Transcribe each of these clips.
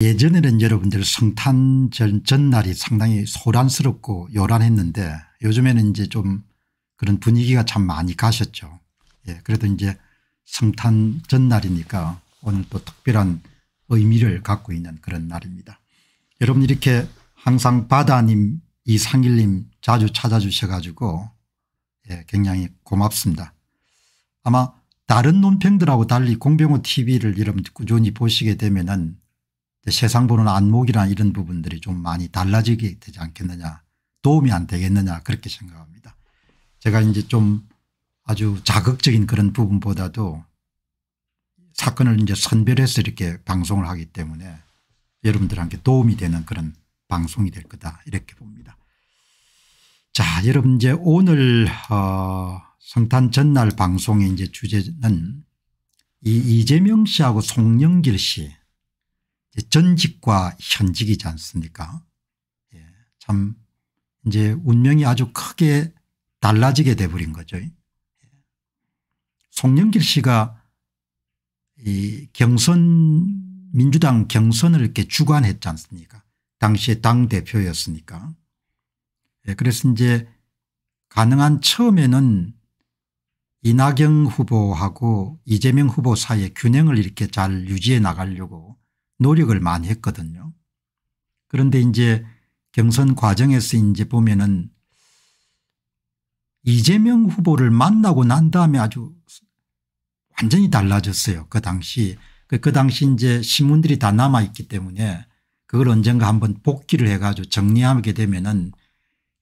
예전에는 여러분들 성탄 전, 전날이 상당히 소란스럽고 요란했는데 요즘에는 이제 좀 그런 분위기가 참 많이 가셨죠. 예, 그래도 이제 성탄 전날이니까 오늘 또 특별한 의미를 갖고 있는 그런 날입니다. 여러분 이렇게 항상 바다님 이상일님 자주 찾아주셔 가지고 예, 굉장히 고맙습니다. 아마 다른 논평들하고 달리 공병호 tv를 여러분 꾸준히 보시게 되면은 세상 보는 안목이나 이런 부분들이 좀 많이 달라지게 되지 않겠느냐 도움이 안 되겠느냐 그렇게 생각합니다. 제가 이제 좀 아주 자극적인 그런 부분보다도 사건을 이제 선별해서 이렇게 방송을 하기 때문에 여러분들한테 도움이 되는 그런 방송이 될 거다 이렇게 봅니다. 자 여러분 이제 오늘 어 성탄 전날 방송의 이제 주제는 이 이재명 씨하고 송영길 씨 전직과 현직이지 않습니까? 예. 참 이제 운명이 아주 크게 달라지게 돼버린 거죠. 예. 송영길 씨가 이 경선 민주당 경선을 이렇게 주관했지 않습니까? 당시에 당 대표였으니까. 예. 그래서 이제 가능한 처음에는 이낙연 후보하고 이재명 후보 사이의 균형을 이렇게 잘 유지해 나가려고 노력을 많이 했거든요. 그런데 이제 경선 과정에서 이제 보면은 이재명 후보를 만나고 난 다음에 아주 완전히 달라졌어요. 그 당시 그, 그 당시 이제 신문들이 다 남아있기 때문에 그걸 언젠가 한번 복기를 해가지고 정리하게 되면은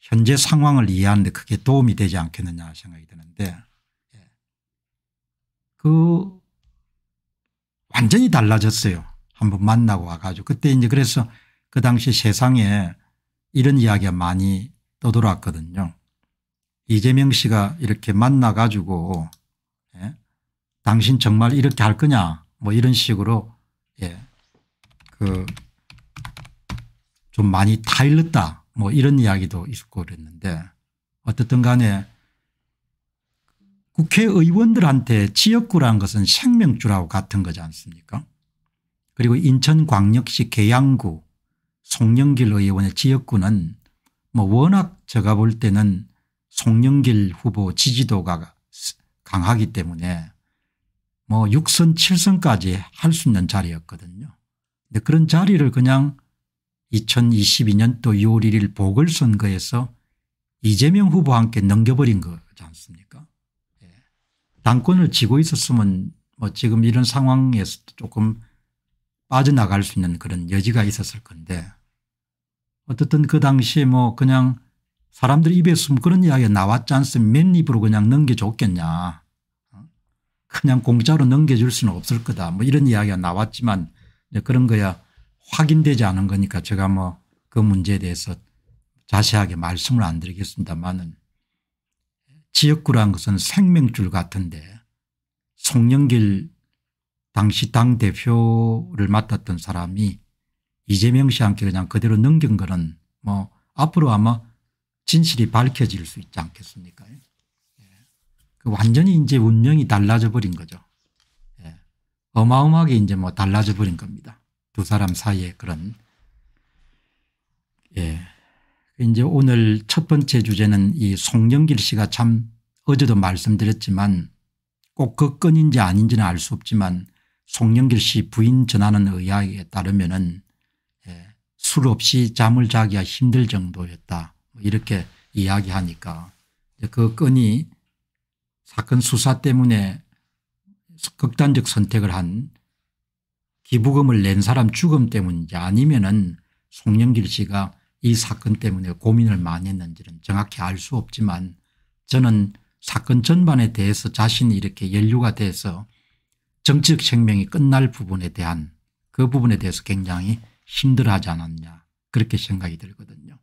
현재 상황을 이해하는데 크게 도움이 되지 않겠느냐 생각이 드는데 예. 그 완전히 달라졌어요. 한번 만나고 와가지고 그때 이제 그래서 그 당시 세상에 이런 이야기가 많이 떠돌았거든요. 이재명 씨가 이렇게 만나가지고 예? 당신 정말 이렇게 할 거냐 뭐 이런 식으로 예. 그좀 많이 타일렀다 뭐 이런 이야기도 있고 그랬는데 어떻든 간에 국회의원들한테 지역구라는 것은 생명주라고 같은 거지 않습니까 그리고 인천광역시 계양구 송영길 의원의 지역구는 뭐 워낙 제가 볼 때는 송영길 후보 지지도가 강하기 때문에 뭐 6선 7선까지 할 수 있는 자리였거든요. 그런데 그런 자리를 그냥 2022년도 6월 1일 보궐선거에서 이재명 후보와 함께 넘겨버린 거지 않습니까 예. 당권을 쥐고 있었으면 뭐 지금 이런 상황에서 조금 빠져나갈 수 있는 그런 여지가 있었을 건데 어떻든 그 당시에 뭐 그냥 사람들 입에서 그런 이야기가 나왔지 않습니까 맨 입으로 그냥 넘겨줬겠냐 어? 그냥 공짜로 넘겨줄 수는 없을 거다 뭐 이런 이야기가 나왔지만 그런 거야 확인되지 않은 거니까 제가 뭐 그 문제에 대해서 자세하게 말씀을 안 드리겠습니다만은 지역구란 것은 생명줄 같은데 송영길 당시 당 대표를 맡았던 사람이 이재명 씨와 함께 그냥 그대로 넘긴 거는 뭐 앞으로 아마 진실이 밝혀질 수 있지 않겠습니까? 예. 그 완전히 이제 운명이 달라져 버린 거죠. 예. 어마어마하게 이제 뭐 달라져 버린 겁니다. 두 사람 사이에 그런 예. 이제 오늘 첫 번째 주제는 이 송영길 씨가 참 어제도 말씀드렸지만 꼭 그 건인지 아닌지는 알 수 없지만 송영길 씨 부인 전하는 의학에 따르면 은술 예, 없이 잠을 자기가 힘들 정도였다 뭐 이렇게 이야기하니까 그 건이 사건 수사 때문에 극단적 선택을 한 기부금을 낸 사람 죽음 때문인지 아니면 은 송영길 씨가 이 사건 때문에 고민을 많이 했는지는 정확히 알 수 없지만 저는 사건 전반에 대해서 자신이 이렇게 연루가 돼서 정치적 생명이 끝날 부분에 대한 그 부분에 대해서 굉장히 힘들어하지 않았냐 그렇게 생각이 들거든요.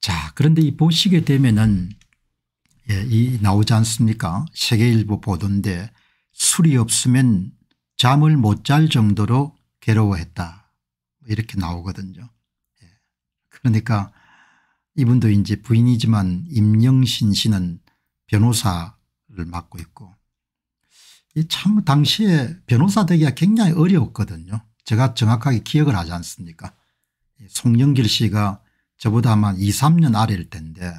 자 그런데 이 보시게 되면은 예, 이 나오지 않습니까 세계일보 보던데 술이 없으면 잠을 못 잘 정도로 괴로워했다 이렇게 나오거든요. 예. 그러니까 이분도 이제 부인이지만 임영신 씨는 변호사를 맡고 있고 참 당시에 변호사 되기가 굉장히 어려웠거든요. 제가 정확하게 기억을 하지 않습니까 송영길 씨가 저보다 아마 2 3년 아래일 텐데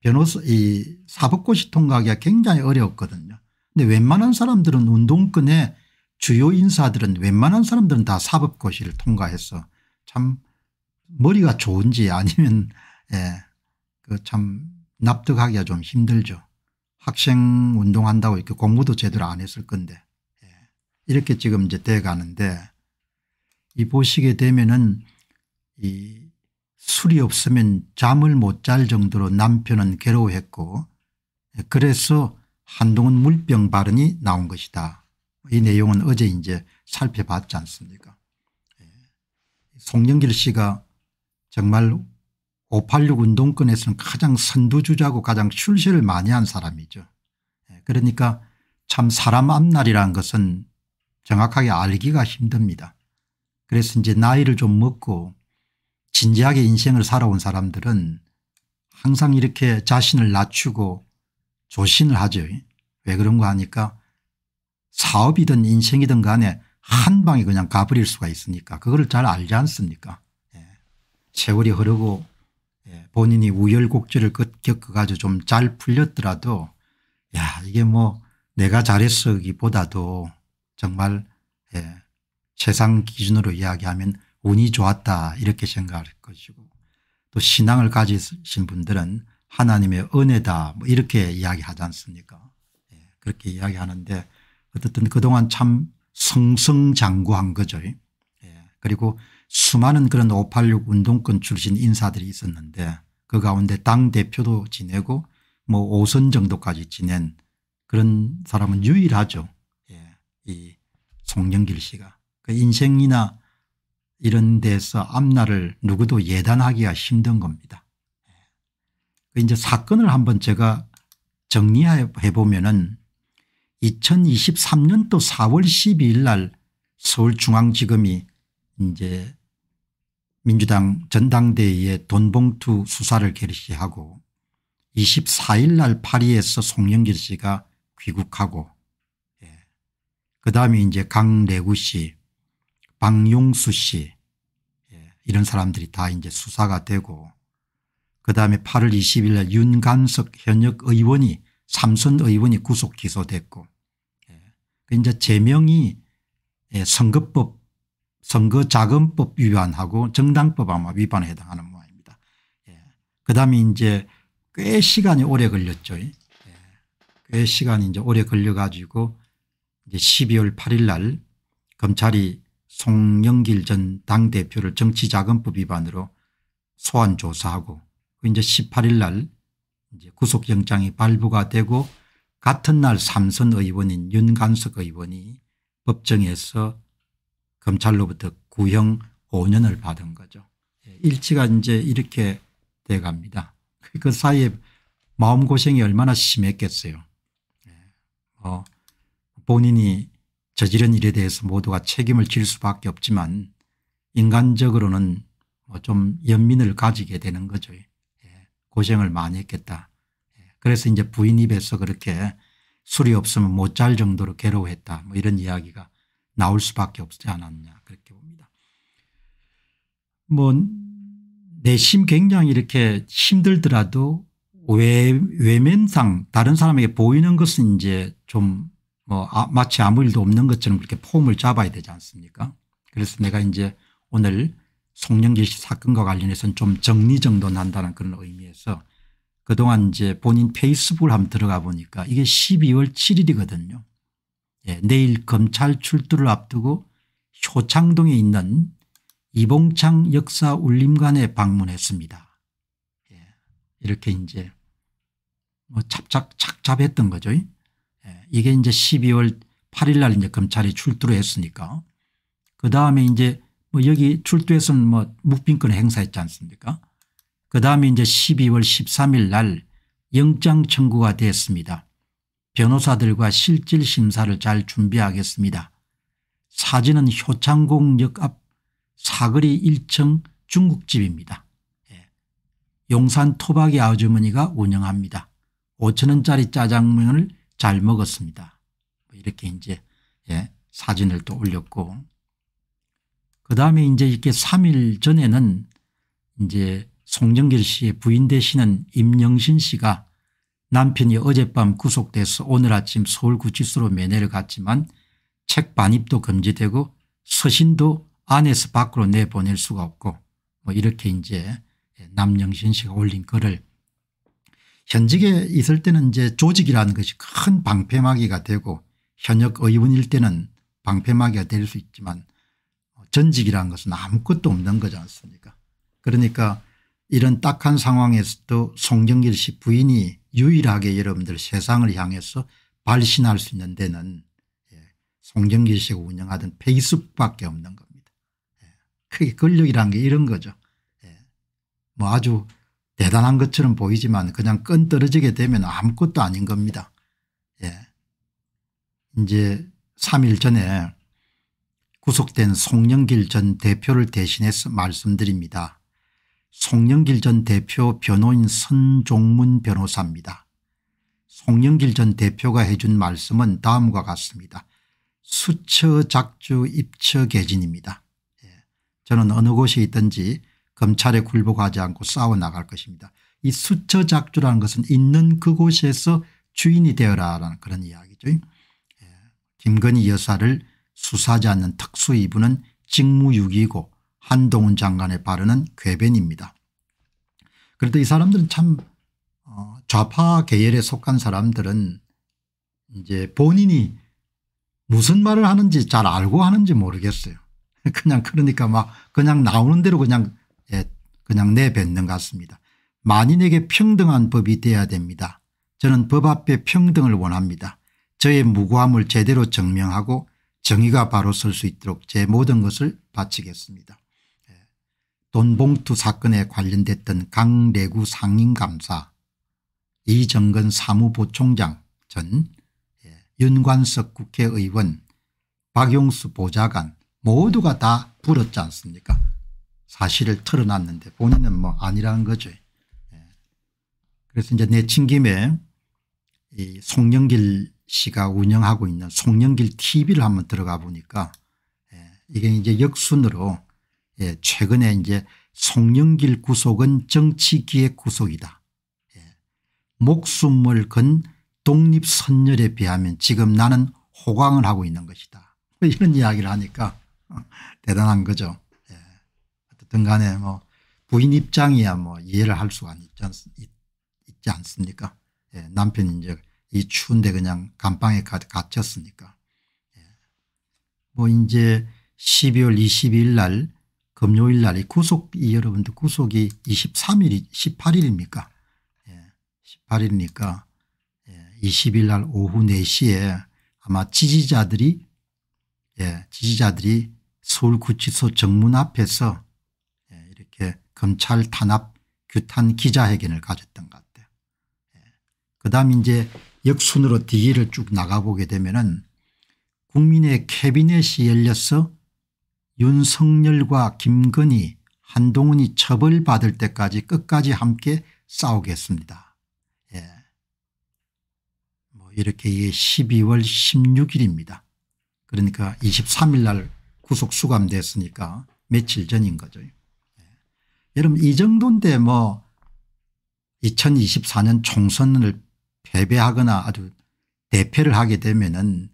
변호사 이 사법고시 통과하기가 굉장히 어려웠거든요. 근데 웬만한 사람들은 운동권의 주요 인사들은 웬만한 사람들은 다 사법고시를 통과해서 참 머리가 좋은지 아니면 예, 그 참 납득하기가 좀 힘들죠. 학생 운동한다고 이렇게 공부도 제대로 안 했을 건데 예. 이렇게 지금 이제 돼 가는데 이 보시게 되면은 이 술이 없으면 잠을 못 잘 정도로 남편은 괴로워했고 예, 그래서 한동훈 물병 발언이 나온 것이다. 이 내용은 어제 이제 살펴봤지 않습니까? 예. 송영길 씨가 정말 586 운동권에서는 가장 선두주자고 가장 출세를 많이 한 사람이죠. 예, 그러니까 참 사람 앞날이라는 것은 정확하게 알기가 힘듭니다. 그래서 이제 나이를 좀 먹고 진지하게 인생을 살아온 사람들은 항상 이렇게 자신을 낮추고 조신을 하죠. 왜 그런가 하니까 사업이든 인생이든 간에 한 방에 그냥 가버릴 수가 있으니까 그걸 잘 알지 않습니까. 예, 세월이 흐르고 예, 본인이 우열곡절을 겪어가지고 좀 잘 풀렸더라도 야 이게 뭐 내가 잘했어기보다도 정말 예, 세상 기준으로 이야기하면 운이 좋았다 이렇게 생각할 것이고 또 신앙을 가지신 분들은 하나님의 은혜다 뭐 이렇게 이야기하지 않습니까 예, 그렇게 이야기하는데 어쨌든 그동안 참 성성장구한 거죠 예, 그리고 수많은 그런 586 운동권 출신 인사들이 있었는데 그 가운데 당대표도 지내고 뭐 5선 정도까지 지낸 그런 사람은 유일하죠. 예. 이 송영길 씨가. 그 인생이나 이런 데서 앞날을 누구도 예단하기가 힘든 겁니다. 예. 그 이제 사건을 한번 제가 정리해 보면은 2023년도 4월 12일 날 서울중앙지검이 이제 민주당 전당대회의 돈봉투 수사를 결시하고 24일 날 파리에서 송영길 씨가 귀국하고 예. 그다음에 이제 강래구 씨 박용수 씨 예. 이런 사람들이 다 이제 수사가 되고 그다음에 8월 20일 날 윤간석 현역 의원이 삼선 의원이 구속 기소됐고 예. 그 이제 제명이 예, 선거법 선거자금법 위반하고 정당법 아마 위반에 해당하는 모양입니다. 예. 그다음에 이제 꽤 시간이 오래 걸렸죠. 예. 꽤 시간이 이제 오래 걸려 가지고 이제 12월 8일 날 검찰이 송영길 전 당대표를 정치자금법 위반으로 소환 조사하고 그 이제 18일 날 이제 구속영장이 발부가 되고 같은 날 삼선 의원인 윤간석 의원이 법정에서 검찰로부터 구형 5년을 받은 거죠. 예, 일치가 이제 이렇게 돼 갑니다. 그, 그 사이에 마음고생이 얼마나 심했겠어요. 어, 본인이 저지른 일에 대해서 모두가 책임을 질 수밖에 없지만 인간적으로는 뭐 좀 연민을 가지게 되는 거죠. 예, 고생을 많이 했겠다. 그래서 이제 부인 입에서 그렇게 술이 없으면 못 잘 정도로 괴로워했다. 뭐 이런 이야기가 나올 수밖에 없지 않았냐 그렇게 봅니다. 뭐 내 심 굉장히 이렇게 힘들더라도 외, 외면상 다른 사람에게 보이는 것은 이제 좀뭐 어, 아, 마치 아무 일도 없는 것처럼 그렇게 폼을 잡아야 되지 않습니까 그래서 내가 이제 오늘 송영길 씨 사건과 관련해서는 좀 정리정돈 한다는 그런 의미에서 그동안 이제 본인 페이스북을 한번 들어가 보니까 이게 12월 7일이거든요. 예, 내일 검찰 출두를 앞두고 효창동에 있는 이봉창 역사 울림관에 방문했습니다. 예, 이렇게 이제 뭐 찹찹 착잡했던 거죠. 예, 이게 이제 12월 8일 날 이제 검찰이 출두를 했으니까 그 다음에 이제 뭐 여기 출두에서는 뭐 묵빈권 행사했지 않습니까? 그 다음에 이제 12월 13일 날 영장 청구가 됐습니다. 변호사들과 실질 심사를 잘 준비하겠습니다. 사진은 효창공역 앞 사거리 1층 중국집입니다. 예. 용산 토박이 아주머니가 운영합니다. 5천원짜리 짜장면을 잘 먹었습니다. 뭐 이렇게 이제 예, 사진을 또 올렸고 그 다음에 이제 이렇게 3일 전에는 이제 송정길 씨의 부인 되시는 임영신 씨가 남편이 어젯밤 구속돼서 오늘 아침 서울구치소로 매내를 갔지만 책 반입도 금지되고 서신도 안에서 밖으로 내보낼 수가 없고 뭐 이렇게 이제 남영신 씨가 올린 글을 현직에 있을 때는 이제 조직이라는 것이 큰 방패막이가 되고 현역 의원일 때는 방패막이가 될 수 있지만 전직이라는 것은 아무것도 없는 거지 않습니까 그러니까 이런 딱한 상황에서도 송정길씨 부인이 유일하게 여러분들 세상을 향해서 발신할 수 있는 데는 예, 송정길 씨가 운영하던 페이스북밖에 없는 겁니다. 예, 크게 권력이란 게 이런 거죠. 예, 뭐 아주 대단한 것처럼 보이지만 그냥 끈 떨어지게 되면 아무것도 아닌 겁니다. 예. 이제 3일 전에 구속된 송영길 전 대표를 대신해서 말씀드립니다. 송영길 전 대표 변호인 선종문 변호사입니다. 송영길 전 대표가 해준 말씀은 다음과 같습니다. 수처 작주 입처 개진입니다. 예. 저는 어느 곳에 있든지 검찰에 굴복하지 않고 싸워나갈 것입니다. 이 수처 작주라는 것은 있는 그곳에서 주인이 되어라라는 그런 이야기죠. 예. 김건희 여사를 수사하지 않는 특수이부는 직무유기고 이 한동훈 장관의 발언은 궤변입니다. 그런데 이 사람들은 참 어, 좌파 계열에 속한 사람들은 이제 본인이 무슨 말을 하는지 잘 알고 하는지 모르겠어요. 그냥 그러니까 막 그냥 나오는 대로 그냥 예, 그냥 내뱉는 것 같습니다. 만인에게 평등한 법이 돼야 됩니다. 저는 법 앞에 평등을 원합니다. 저의 무고함을 제대로 증명하고 정의가 바로 설 수 있도록 제 모든 것을 바치겠습니다. 돈봉투 사건에 관련됐던 강래구 상임감사 이정근 사무보총장 전 예, 윤관석 국회의원 박용수 보좌관 모두가 다 불었지 않습니까 사실을 털어놨는데 본인은 뭐 아니라는 거죠. 예. 그래서 이제 내친 김에 이 송영길 씨가 운영하고 있는 송영길 TV를 한번 들어가 보니까 예, 이게 이제 역순으로 예, 최근에 이제 송영길 구속은 정치기의 구속이다. 예, 목숨을 건 독립선열에 비하면 지금 나는 호강을 하고 있는 것이다. 뭐 이런 이야기를 하니까 대단한 거죠. 예. 어쨌든 간에 뭐 부인 입장이야 뭐 이해를 할 수가 있지, 않, 있지 않습니까 예. 남편이 이제 이 추운데 그냥 감방에 갇혔으니까. 예. 뭐 이제 12월 22일 날 금요일 날이 구속이 여러분들 구속이 23일 18일입니까 18일이니까 예, 20일 예, 날 오후 4시에 아마 지지자들이 예, 지지자들이 서울구치소 정문 앞에서 예, 이렇게 검찰 탄압 규탄 기자회견을 가졌던 것 같아요. 예. 그다음 이제 역순으로 뒤를 쭉 나가보게 되면은 국민의 캐비넷이 열렸어 윤석열과 김건희 한동훈이 처벌받을 때까지 끝까지 함께 싸우겠습니다. 예. 뭐 이렇게 12월 16일입니다. 그러니까 23일 날 구속 수감됐으니까 며칠 전인 거죠. 예. 여러분 이 정도인데 뭐 2024년 총선을 패배하거나 아주 대패를 하게 되면은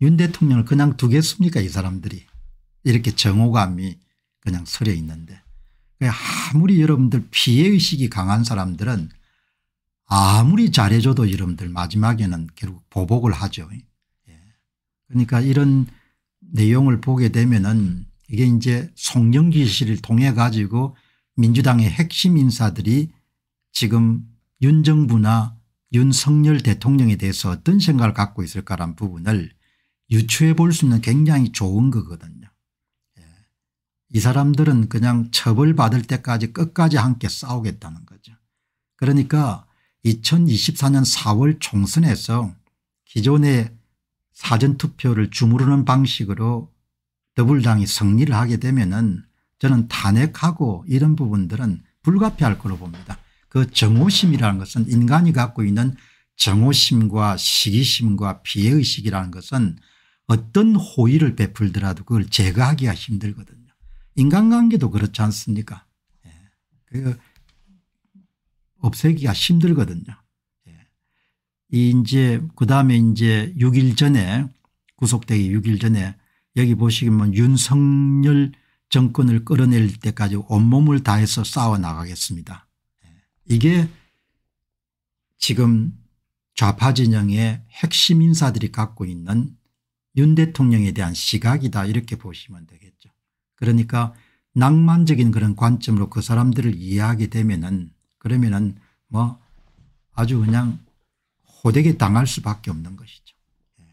윤 대통령을 그냥 두겠습니까 이 사람들이. 이렇게 정오감이 그냥 서려 있는데 아무리 여러분들 피해의식이 강한 사람들은 아무리 잘해줘도 여러분들 마지막에는 결국 보복을 하죠. 예. 그러니까 이런 내용을 보게 되면은 이게 이제 송영기실을 통해 가지고 민주당의 핵심 인사들이 지금 윤 정부나 윤석열 대통령에 대해서 어떤 생각을 갖고 있을까라는 부분을 유추해 볼 수 있는 굉장히 좋은 거거든요. 이 사람들은 그냥 처벌받을 때까지 끝까지 함께 싸우겠다는 거죠. 그러니까 2024년 4월 총선에서 기존의 사전투표를 주무르는 방식으로 더불당이 승리를 하게 되면 은 저는 탄핵하고 이런 부분들은 불가피할 거로 봅니다. 그 정오심이라는 것은 인간이 갖고 있는 정오심과 시기심과 피해의식이라는 것은 어떤 호의를 베풀더라도 그걸 제거하기가 힘들거든 요 인간관계도 그렇지 않습니까? 예. 그 없애기가 힘들거든요. 예. 이제 그 다음에 이제 6일 전에 구속되기 6일 전에 여기 보시면 윤석열 정권을 끌어낼 때까지 온몸을 다해서 싸워 나가겠습니다. 예. 이게 지금 좌파 진영의 핵심 인사들이 갖고 있는 윤 대통령에 대한 시각이다 이렇게 보시면 되겠습니다. 그러니까 낭만적인 그런 관점으로 그 사람들을 이해하게 되면은 그러면은 뭐 아주 그냥 호되게 당할 수밖에 없는 것이죠. 예.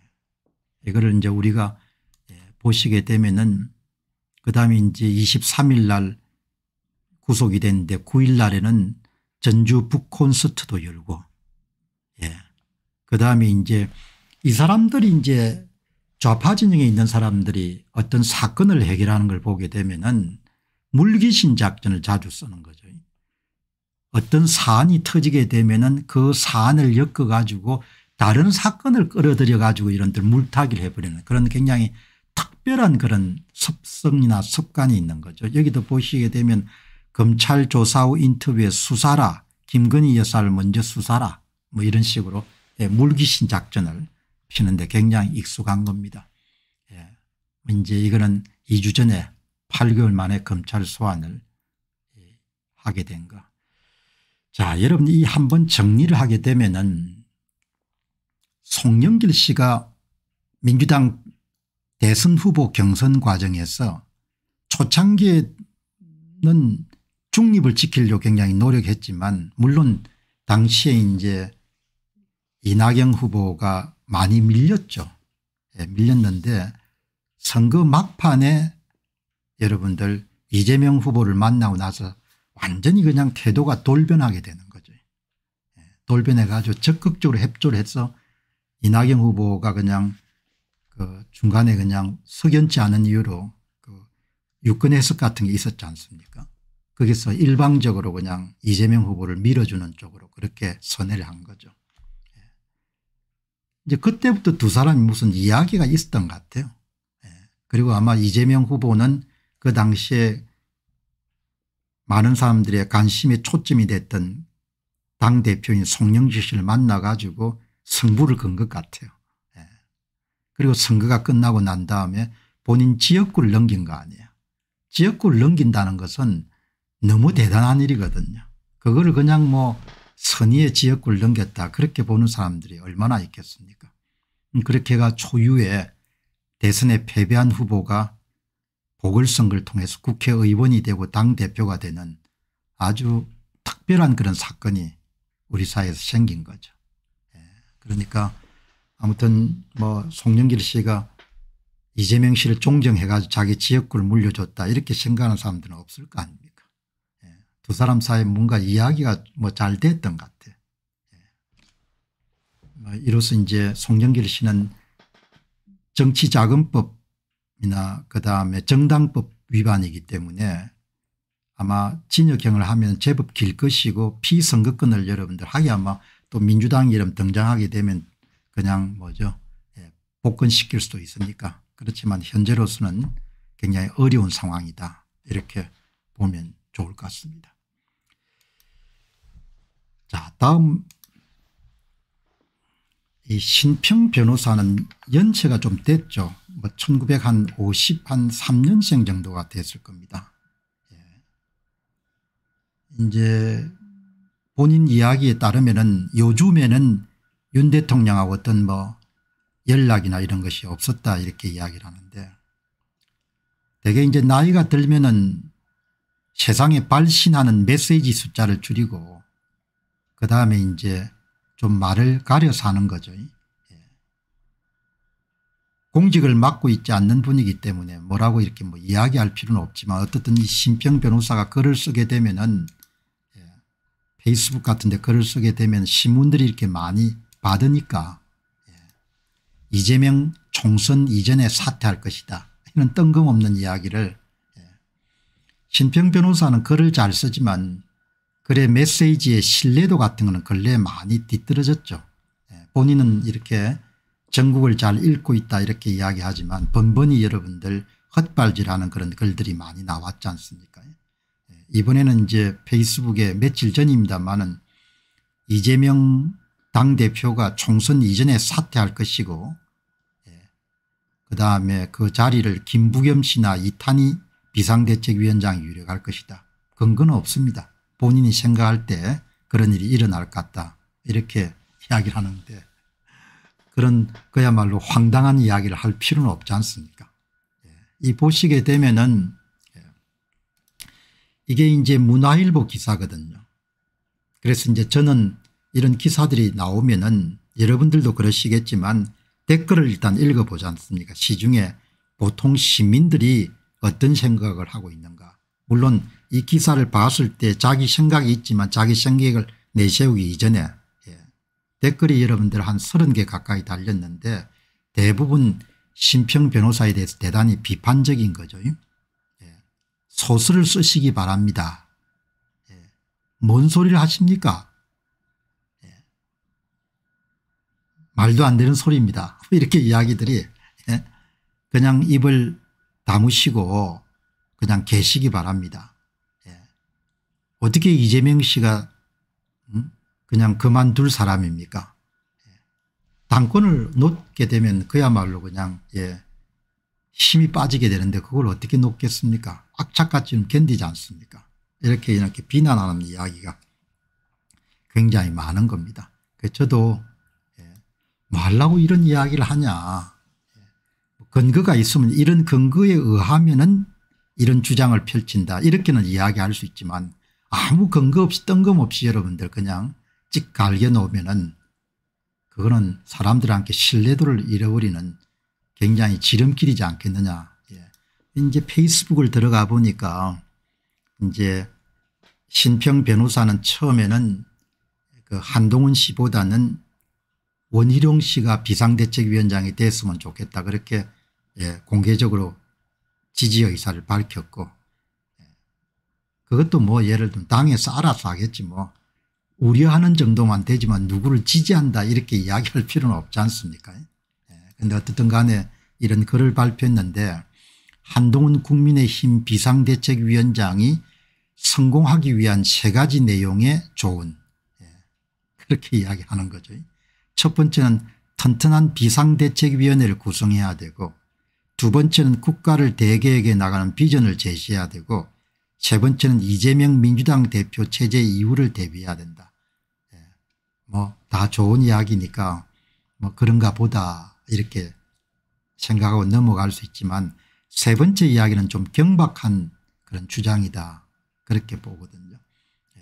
이거를 이제 우리가 예, 보시게 되면은 그 다음에 이제 23일 날 구속이 됐는데 9일 날에는 전주 북콘서트도 열고 예. 그 다음에 이제 이 사람들이 이제 좌파 진영에 있는 사람들이 어떤 사건을 해결하는 걸 보게 되면은 물귀신 작전을 자주 쓰는 거죠. 어떤 사안이 터지게 되면은 그 사안을 엮어 가지고 다른 사건을 끌어들여 가지고 이런들 물타기를 해버리는 그런 굉장히 특별한 그런 습성이나 습관이 있는 거죠. 여기도 보시게 되면 검찰 조사 후 인터뷰에 수사라 김건희 여사를 먼저 수사라 뭐 이런 식으로 예, 물귀신 작전을 피는데 굉장히 익숙한 겁니다. 예. 이제 이거는 2주 전에 8개월 만에 검찰 소환을 예. 하게 된 거. 자, 여러분 이 한번 정리를 하게 되면은 송영길 씨가 민주당 대선 후보 경선 과정에서 초창기에는 중립을 지키려고 굉장히 노력했지만 물론 당시에 이제 이낙연 후보가 많이 밀렸죠. 예, 밀렸는데 선거 막판에 여러분들 이재명 후보를 만나고 나서 완전히 그냥 태도가 돌변하게 되는 거죠. 예, 돌변해 가지고 적극적으로 협조를 해서 이낙연 후보가 그냥 그 중간에 그냥 석연치 않은 이유로 그 유권 해석 같은 게 있었지 않습니까 거기서 일방적으로 그냥 이재명 후보를 밀어주는 쪽으로 그렇게 선회를 한 거죠. 이제 그때부터 두 사람이 무슨 이야기가 있었던 것 같아요. 예. 그리고 아마 이재명 후보는 그 당시에 많은 사람들의 관심의 초점이 됐던 당대표인 송영지 씨를 만나 가지고 승부를 건 것 같아요. 예. 그리고 선거가 끝나고 난 다음에 본인 지역구를 넘긴 거 아니에요. 지역구를 넘긴다는 것은 너무 대단한 일이거든요. 그거를 그냥 뭐 선의의 지역구를 넘겼다 그렇게 보는 사람들이 얼마나 있겠습니까 음, 그렇게가 초유의 대선에 패배한 후보가 보궐선거를 통해서 국회의원이 되고 당대표가 되는 아주 특별한 그런 사건이 우리 사회에서 생긴 거죠. 예, 그러니까 아무튼 뭐 송영길 씨가 이재명 씨를 존정해 가지고 자기 지역구를 물려줬다 이렇게 생각하는 사람들은 없을 거 아닙니까 그 사람 사이 에 뭔가 이야기가 뭐 잘 됐던 것 같아. 예. 뭐 이로써 이제 송영길 씨는 정치자금법이나 그다음에 정당법 위반이기 때문에 아마 진역형을 하면 제법 길 것이고 피선거권을 여러분들 하게 아마 또 민주당 이름 등장하게 되면 그냥 뭐죠 예, 복권시킬 수도 있으니까 그렇지만 현재로서는 굉장히 어려운 상황이다 이렇게 보면 좋을 것 같습니다. 자 다음 이 신평 변호사는 연체가 좀 됐죠. 뭐1 9 5 3년생 정도가 됐을 겁니다. 예. 이제 본인 이야기에 따르면은 요즘에는 윤 대통령하고 어떤 뭐 연락이나 이런 것이 없었다 이렇게 이야기를 하는데 대개 이제 나이가 들면은 세상에 발신하는 메시지 숫자를 줄이고 그 다음에 이제 좀 말을 가려 서하는 거죠. 예. 공직을 맡고 있지 않는 분이기 때문에 뭐라고 이렇게 뭐 이야기할 필요는 없지만 어떻든 이 심평 변호사가 글을 쓰게 되면은 예, 페이스북 같은 데 글을 쓰게 되면 신문들이 이렇게 많이 받으니까 예, 이재명 총선 이전에 사퇴할 것이다. 이런 뜬금없는 이야기를 신평 변호사는 글을 잘 쓰지만 글의 메시지의 신뢰도 같은 것은 근래 많이 뒤떨어졌죠. 예, 본인은 이렇게 전국을 잘 읽고 있다 이렇게 이야기하지만 번번이 여러분들 헛발질하는 그런 글들이 많이 나왔지 않습니까 예, 이번에는 이제 페이스북에 며칠 전입니다마는 이재명 당대표가 총선 이전에 사퇴할 것이고 예, 그다음에 그 자리를 김부겸 씨나 이탄희 비상대책위원장이 유력할 것이다. 근거는 없습니다. 본인이 생각할 때 그런 일이 일어날 것 같다 이렇게 이야기를 하는데 그런 그야말로 황당한 이야기를 할 필요는 없지 않습니까 예, 이 보시게 되면은 예, 이게 이제 문화일보 기사거든요. 그래서 이제 저는 이런 기사들이 나오면은 여러분들도 그러시겠지만 댓글을 일단 읽어보지 않습니까 시중에 보통 시민들이 어떤 생각을 하고 있는가 물론 이 기사를 봤을 때 자기 생각이 있지만 자기 생각을 내세우기 이전에 예. 댓글이 여러분들 한 30개 가까이 달렸는데 대부분 심평 변호사에 대해서 대단히 비판적인 거죠. 예. 소설을 쓰시기 바랍니다. 예. 뭔 소리를 하십니까 예, 말도 안 되는 소리입니다. 이렇게 이야기들이 예, 그냥 입을 다무시고 그냥 계시기 바랍니다. 예. 어떻게 이재명 씨가 음? 그냥 그만둘 사람입니까 예. 당권을 놓게 되면 그야말로 그냥 예. 힘이 빠지게 되는데 그걸 어떻게 놓겠습니까 악착같이는 견디지 않습니까 이렇게 이렇게 비난하는 이야기가 굉장히 많은 겁니다. 그 저도 말라고 예. 뭐 이런 이야기를 하냐. 예. 뭐 근거가 있으면 이런 근거에 의하면은 이런 주장을 펼친다 이렇게는 이야기할 수 있지만 아무 근거 없이 뜬금없이 여러분들 그냥 찍 갈겨 놓으면 은 그거는 사람들한테 신뢰도를 잃어버리는 굉장히 지름길이지 않겠느냐 예. 이제 페이스북을 들어가 보니까 이제 신평 변호사는 처음에는 그 한동훈 씨보다는 원희룡 씨가 비상대책위원장이 됐으면 좋겠다 그렇게 예, 공개적으로 지지 의사를 밝혔고 예. 그것도 뭐 예를 들면 당에서 알아서 하겠지 뭐 우려하는 정도만 되지만 누구를 지지한다 이렇게 이야기할 필요는 없지 않습니까 그런데 예. 어쨌든 간에 이런 글을 발표했는데 한동훈 국민의힘 비상대책위원장이 성공하기 위한 세 가지 내용의 조언 예. 그렇게 이야기하는 거죠. 첫 번째는 튼튼한 비상대책위원회를 구성해야 되고 두 번째는 국가를 대개에게 나가는 비전을 제시해야 되고 세 번째는 이재명 민주당 대표 체제 이후를 대비해야 된다. 예. 뭐다 좋은 이야기니까 뭐 그런가 보다 이렇게 생각하고 넘어갈 수 있지만 세 번째 이야기는 좀 경박한 그런 주장이다 그렇게 보거든요. 예.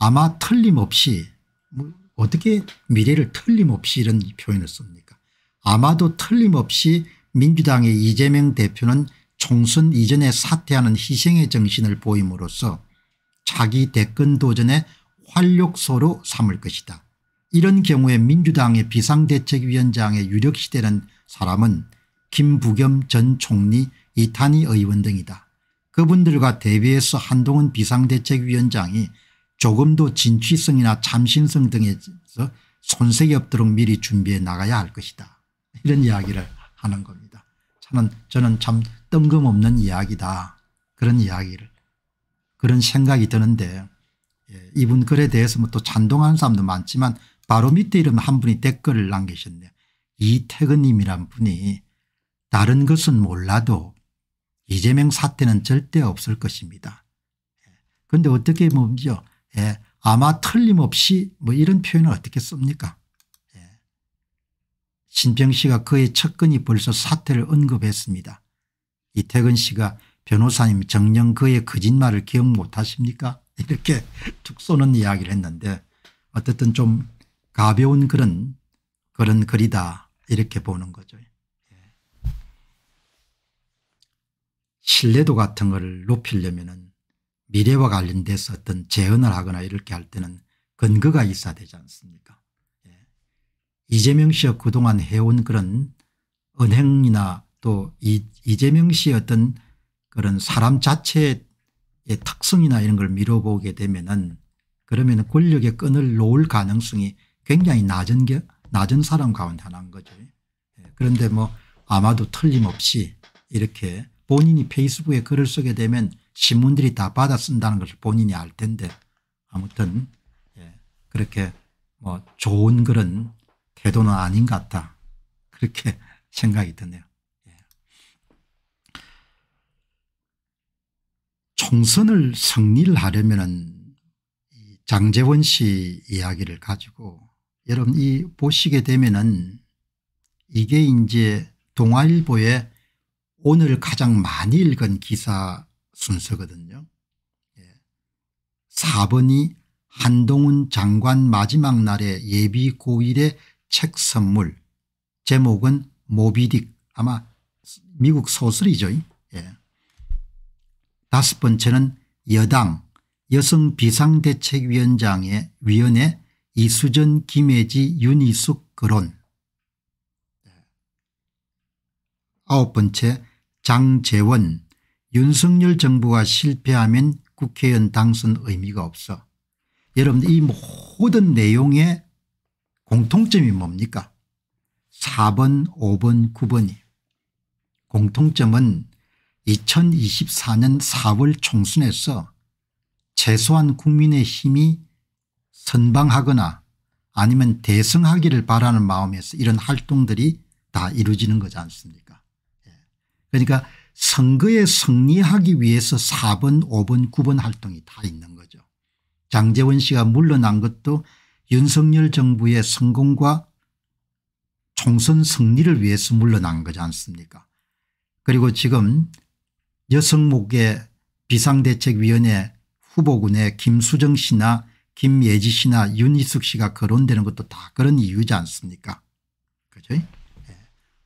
아마 틀림없이 뭐 어떻게 미래를 틀림없이 이런 표현을 씁니까 아마도 틀림없이 민주당의 이재명 대표는 총선 이전에 사퇴하는 희생의 정신을 보임으로써 자기 대권 도전의 활력소로 삼을 것이다. 이런 경우에 민주당의 비상대책위원장의 유력시되는 사람은 김부겸 전 총리 이탄희 의원 등이다. 그분들과 대비해서 한동훈 비상대책위원장이 조금도 진취성이나 참신성 등에서 손색이 없도록 미리 준비해 나가야 할 것이다. 이런 이야기를 하는 겁니다. 저는, 저는 참 뜬금없는 이야기다. 그런 이야기를 그런 생각이 드는데 예, 이분 글에 대해서 뭐또 찬동하는 사람도 많지만 바로 밑에 이름 한 분이 댓글을 남기셨네요. 이태근님이란 분이 다른 것은 몰라도 이재명 사태는 절대 없을 것입니다. 그런데 예, 어떻게 뭐죠? 예, 아마 틀림없이 뭐 이런 표현을 어떻게 씁니까? 신평 씨가 그의 첫근이 벌써 사태를 언급했습니다. 이태근 씨가 변호사님 정녕 그의 거짓말을 기억 못하십니까 이렇게 툭 쏘는 이야기를 했는데 어쨌든 좀 가벼운 그런 그런 글이다 이렇게 보는 거죠. 예. 신뢰도 같은 것 높이려면 미래와 관련돼서 어떤 재언을 하거나 이렇게 할 때는 근거가 있어야 되지 않습니까 이재명 씨가 그동안 해온 그런 은행이나또 이, 이재명 씨의 어떤 그런 사람 자체의 특성이나 이런 걸 미뤄보게 되면은 그러면 권력의 끈을 놓을 가능성이 굉장히 낮은 게 낮은 사람 가운데 하나인 거죠. 예, 그런데 뭐 아마도 틀림없이 이렇게 본인이 페이스북에 글을 쓰게 되면 신문들이 다 받아 쓴다는 것을 본인이 알 텐데 아무튼 예, 그렇게 뭐 좋은 그런 태도는 아닌 것 같다. 그렇게 생각이 드네요. 예. 총선을 승리를 하려면 장재원 씨 이야기를 가지고 여러분 이 보시게 되면은 이게 이제 동아일보의 오늘 가장 많이 읽은 기사 순서거든요. 4번이 예. 한동훈 장관 마지막 날에 예비 고일에 책 선물 제목은 모비딕 아마 미국 소설이죠. 예. 다섯 번째는 여당 여성 비상대책위원장의 위원회 이수전 김혜지 윤희숙 거론 아홉 번째 장재원 윤석열 정부가 실패하면 국회의원 당선 의미가 없어. 여러분이 모든 내용에 공통점이 뭡니까 4번 5번 9번이 공통점은 2024년 4월 총선에서 최소한 국민의 힘이 선방하거나 아니면 대승하기를 바라는 마음에서 이런 활동들이 다 이루어지는 거지 않습니까 예. 그러니까 선거에 승리하기 위해서 4번 5번 9번 활동이 다 있는 거죠. 장재원 씨가 물러난 것도 윤석열 정부의 성공과 총선 승리를 위해서 물러난 거지 않습니까 그리고 지금 여성목의 비상대책위원회 후보군의 김수정 씨나 김예지 씨나 윤희숙 씨가 거론되는 것도 다 그런 이유지 않습니까 그죠 예.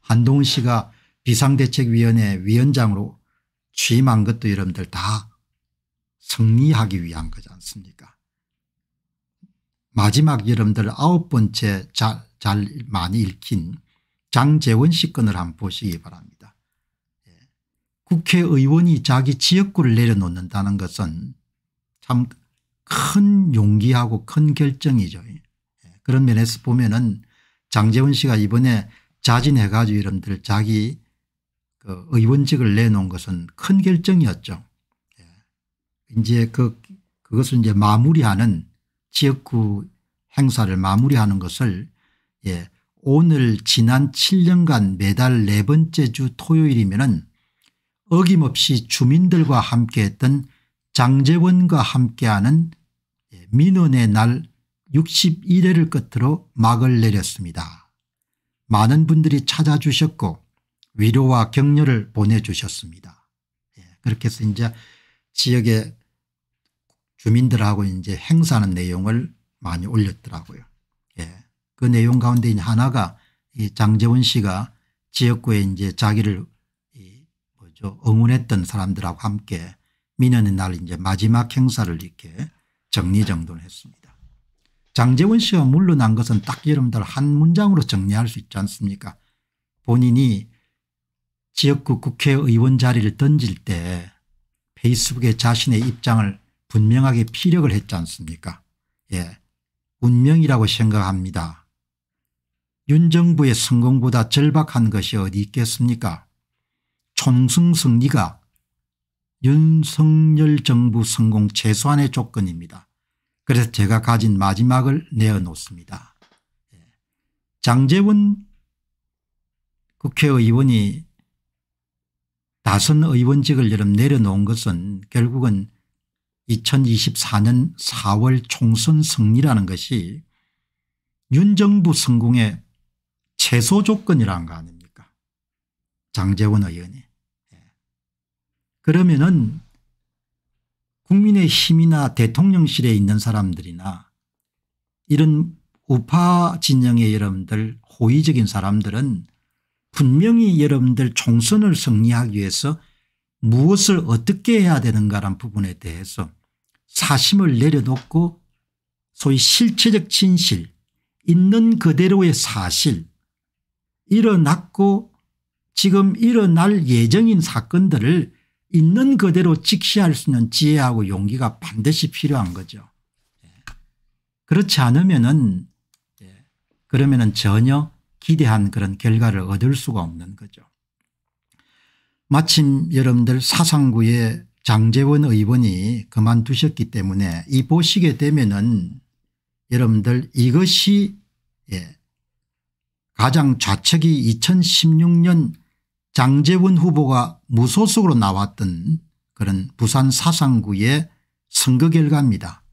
한동훈 씨가 비상대책위원회 위원장으로 취임한 것도 여러분들 다 승리하기 위한 거지 않습니까 마지막 여러분들 아홉 번째 잘, 잘 많이 읽힌 장재원 씨 건을 한번 보시기 바랍니다. 예. 국회의원이 자기 지역구를 내려놓는다는 것은 참 큰 용기하고 큰 결정이죠. 예. 그런 면에서 보면 은 장재원 씨가 이번에 자진해 가지고 여러분들 자기 그 의원직을 내놓은 것은 큰 결정이었죠. 예. 이제 그 그것을 이제 마무리하는 지역구 행사를 마무리하는 것을 예, 오늘 지난 7년간 매달 네 번째 주 토요일이면은 어김없이 주민들과 함께했던 장재원과 함께하는 예, 민원의 날 61회를 끝으로 막을 내렸습니다. 많은 분들이 찾아주셨고 위로와 격려를 보내주셨습니다. 예, 그렇게 해서 이제 지역에 주민들하고 이제 행사하는 내용을 많이 올렸더라고요. 예. 그 내용 가운데 하나가 이 장재원 씨가 지역구에 이제 자기를 이 뭐죠 응원했던 사람들하고 함께 민원의 날 이제 마지막 행사를 이렇게 정리정돈했습니다. 장재원 씨가 물러난 것은 딱 여러분들 한 문장으로 정리할 수 있지 않습니까? 본인이 지역구 국회의원 자리를 던질 때 페이스북에 자신의 입장을 분명하게 피력을 했지 않습니까 예. 운명이라고 생각합니다. 윤 정부의 성공보다 절박한 것이 어디 있겠습니까 총승승리가 윤석열 정부 성공 최소한의 조건입니다. 그래서 제가 가진 마지막을 내어놓습니다. 예. 장재원 국회의원이 다선 의원직을 여름 내려놓은 것은 결국은 2024년 4월 총선 승리라는 것이 윤 정부 성공의 최소 조건이라는 거 아닙니까 장재원 의원이. 예. 그러면은 국민의힘이나 대통령실에 있는 사람들이나 이런 우파 진영의 여러분들 호의적인 사람들은 분명히 여러분들 총선을 승리하기 위해서 무엇을 어떻게 해야 되는가라는 부분에 대해서 사심을 내려놓고 소위 실체적 진실 있는 그대로의 사실 일어났고 지금 일어날 예정인 사건들을 있는 그대로 직시할 수 있는 지혜하고 용기가 반드시 필요한 거죠. 예. 그렇지 않으면은 예. 그러면은 전혀 기대한 그런 결과를 얻을 수가 없는 거죠. 마침 여러분들 사상구의 장재원 의원이 그만두셨기 때문에 이 보시게 되면은 여러분들 이것이 예 가장 좌측이 2016년 장재원 후보가 무소속으로 나왔던 그런 부산 사상구의 선거 결과입니다.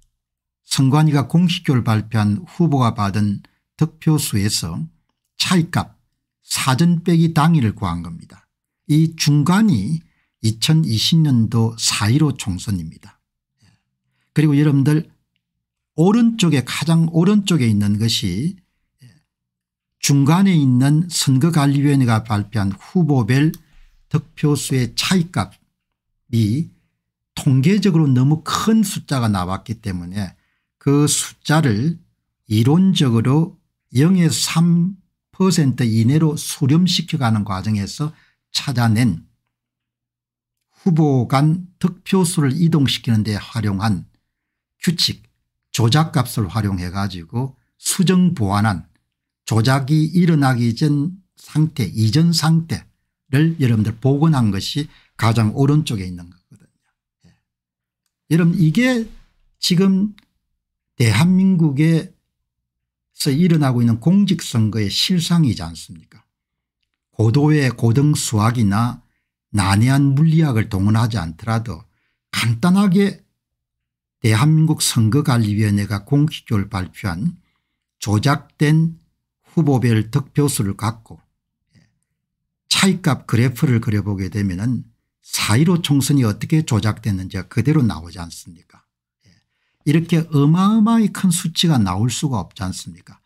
선관위가 공식적으로 발표한 후보가 받은 득표수에서 차이값 사전 빼기 당일을 구한 겁니다. 이 중간이 2020년도 4.15 총선입니다. 그리고 여러분들 오른쪽에 가장 오른쪽에 있는 것이 중간에 있는 선거관리위원회가 발표한 후보별 득표수의 차이값이 통계적으로 너무 큰 숫자가 나왔기 때문에 그 숫자를 이론적으로 0에서 3% 이내로 수렴시켜가는 과정에서 찾아낸 후보 간 득표수를 이동시키는 데 활용한 규칙 조작값을 활용해 가지고 수정 보완한 조작이 일어나기 전 상태 이전 상태를 여러분들 복원한 것이 가장 오른쪽에 있는 거거든요. 예. 여러분 이게 지금 대한민국에서 일어나고 있는 공직선거의 실상이지 않습니까 고도의 고등 수학이나 난해한 물리학을 동원하지 않더라도 간단하게 대한민국 선거관리위원회가 공식적으로 발표한 조작된 후보별 득표수를 갖고 차이값 그래프를 그려보게 되면 은 사이로 총선이 어떻게 조작됐는지가 그대로 나오지 않습니까 예. 이렇게 어마어마히 큰 수치가 나올 수가 없지 않습니까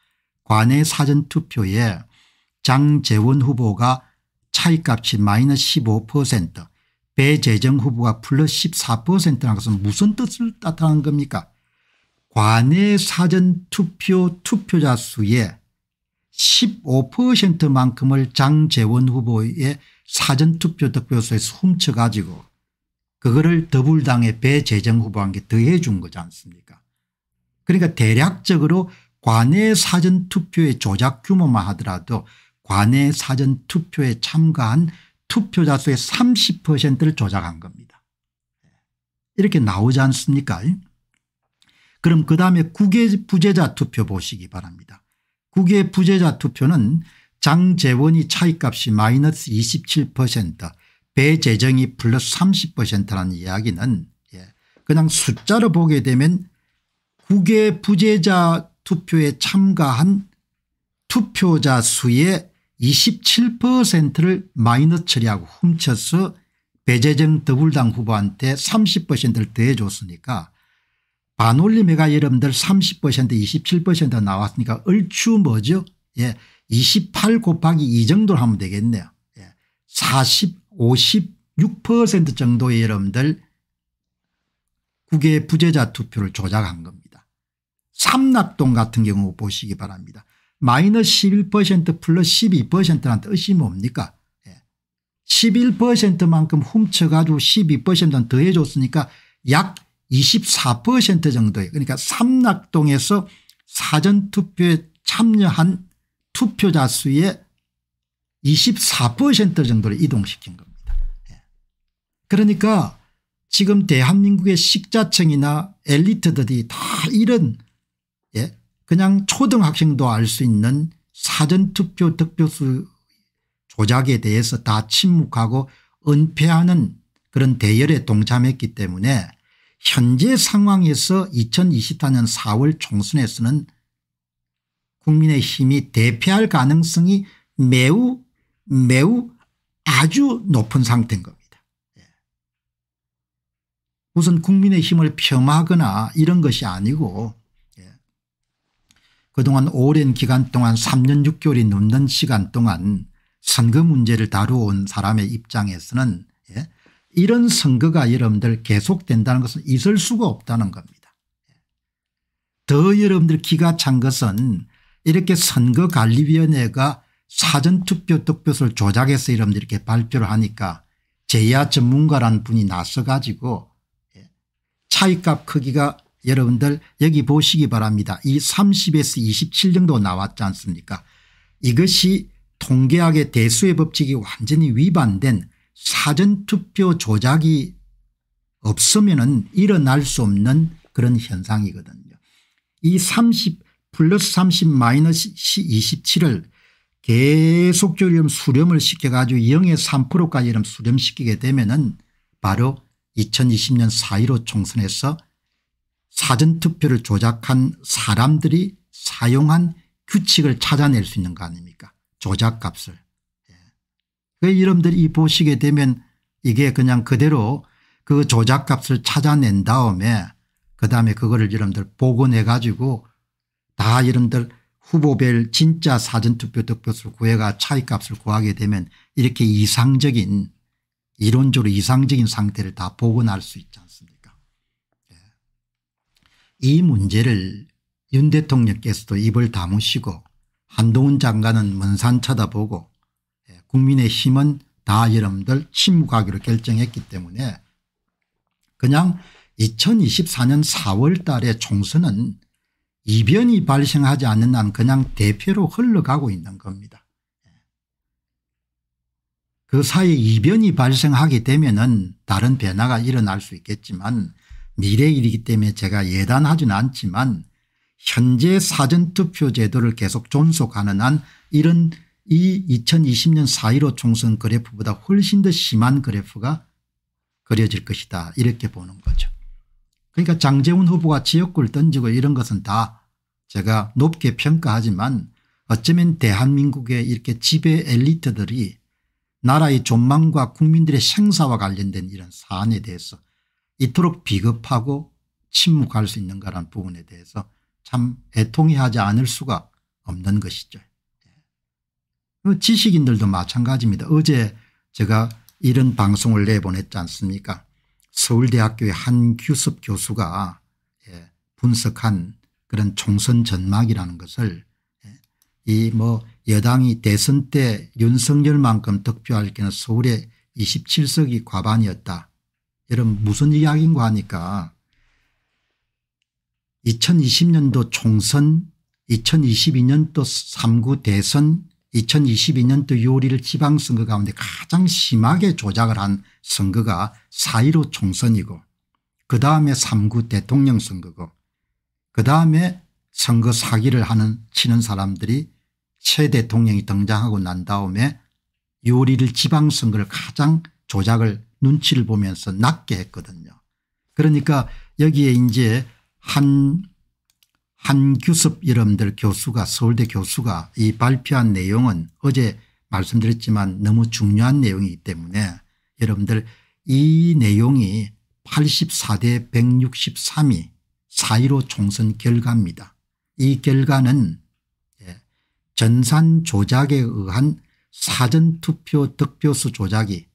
관내 사전투표에 장재원 후보가 차이값이 마이너스 15% 배재정 후보가 플러스 14%라는 것은 무슨 뜻을 나타나는 겁니까 관내 사전투표 투표자 수의 15%만큼을 장재원 후보의 사전투표 득표소에서 훔쳐가지고 그거를 더불당의 배재정 후보한테 더해 준 거지 않습니까 그러니까 대략적으로 관내 사전투표의 조작 규모만 하더라도 관내 사전 투표에 참가한 투표자 수의 30%를 조작한 겁니다. 이렇게 나오지 않습니까? 그럼 그다음에 국외 부재자 투표 보시기 바랍니다. 국외 부재자 투표는 장재원이 차익값이 마이너스 27% 배재정이 플러스 30%라는 이야기는 예, 그냥 숫자로 보게 되면 국외 부재자 투표에 참가한 투표자 수의 27%를 마이너 처리하고 훔쳐서 배재정 더불당 후보한테 30%를 더해줬으니까 반올림회가 여러분들 30% 27% 나왔으니까 얼추 뭐죠 예, 28 곱하기 2 정도로 하면 되겠네요. 예, 40 56% 정도의 여러분들 국외 부재자 투표를 조작한 겁니다. 삼납동 같은 경우 보시기 바랍니다. 마이너스 11% 플러스 12%란 뜻이 뭡니까 11%만큼 예. 훔쳐가지고 12%는 더해줬으니까 약 24% 정도예요. 그러니까 삼락동에서 사전투표에 참여한 투표자 수의 24% 정도를 이동시킨 겁니다. 예. 그러니까 지금 대한민국의 식자층이나 엘리트들이 다 이런 그냥 초등학생도 알 수 있는 사전투표 득표수 조작에 대해서 다 침묵하고 은폐하는 그런 대열에 동참했기 때문에 현재 상황에서 2024년 4월 총선에서는 국민의힘이 대패할 가능성이 매우 매우 아주 높은 상태인 겁니다. 예. 우선 국민의힘을 폄하거나 이런 것이 아니고 그동안 오랜 기간 동안 3년 6개월이 넘는 시간 동안 선거 문제를 다루어온 사람의 입장에서는 예? 이런 선거가 여러분들 계속된다는 것은 있을 수가 없다는 겁니다. 더 여러분들 기가 찬 것은 이렇게 선거관리위원회가 사전투표 득표수를 조작해서 여러분들 이렇게 발표를 하니까 제야 전문가란 분이 나서 가지고 예, 차이값 크기가 여러분들 여기 보시기 바랍니다. 이 30에서 27 정도 나왔지 않습니까 이것이 통계학의 대수의 법칙이 완전히 위반된 사전투표 조작이 없으면 은 일어날 수 없는 그런 현상이거든요. 이 30 플러스 30 마이너스 27을 계속적으로 수렴을 시켜가지고 0에 3%까지 수렴시키게 되면 은 바로 2020년 4.15 총선에서 사전투표를 조작한 사람들이 사용한 규칙을 찾아낼 수 있는 거 아닙니까 조작값을. 예. 그 여러분들이 보시게 되면 이게 그냥 그대로 그 조작값을 찾아낸 다음에 그 다음에 그거를 여러분들 복원해 가지고 다 여러분들 후보별 진짜 사전투표 득표수를 구해가 차이값을 구하게 되면 이렇게 이상적인 이론적으로 이상적인 상태를 다 복원할 수 있잖아요. 이 문제를 윤 대통령께서도 입을 다무시고 한동훈 장관은 문산 쳐다보고 예, 국민의힘은 다 여러분들 침묵하기로 결정했기 때문에 그냥 2024년 4월 달에 총선은 이변이 발생하지 않는 한 그냥 대표로 흘러가고 있는 겁니다. 예. 그 사이에 이변이 발생하게 되면 은 다른 변화가 일어날 수 있겠지만 미래 일이기 때문에 제가 예단하지는 않지만 현재 사전투표 제도를 계속 존속하는 한 이런 이 2020년 4.15 총선 그래프보다 훨씬 더 심한 그래프가 그려질 것이다 이렇게 보는 거죠. 그러니까 장재훈 후보가 지역구를 던지고 이런 것은 다 제가 높게 평가하지만 어쩌면 대한민국의 이렇게 지배 엘리트들이 나라의 존망과 국민들의 생사와 관련된 이런 사안에 대해서 이토록 비겁하고 침묵할 수 있는가라는 부분에 대해서 참애통해 하지 않을 수가 없는 것이죠. 예. 뭐 지식인들도 마찬가지입니다. 어제 제가 이런 방송을 내보냈지 않습니까 서울대학교의 한 규섭 교수가 예, 분석한 그런 총선 전망이라는 것을 예, 이뭐 여당이 대선 때 윤석열만큼 득표할 경우 서울의 27석이 과반이었다 여러분 무슨 이야기인가 하니까 2020년도 총선 2022년도 3구 대선 2022년도 6월 지방선거 가운데 가장 심하게 조작을 한 선거가 4.15 총선이고 그 다음에 3구 대통령 선거고 그 다음에 선거 사기를 하는 치는 사람들이 최 대통령이 등장하고 난 다음에 6월 1 지방선거를 가장 조작을 눈치를 보면서 낫게 했거든요. 그러니까 여기에 이제 한, 한규섭 이름들 교수가 서울대 교수가 이 발표한 내용은 어제 말씀드렸지만 너무 중요한 내용이기 때문에 여러분들 이 내용이 84대 163이 4.15 총선 결과입니다. 이 결과는 예, 전산 조작에 의한 사전투표 득표수 조작이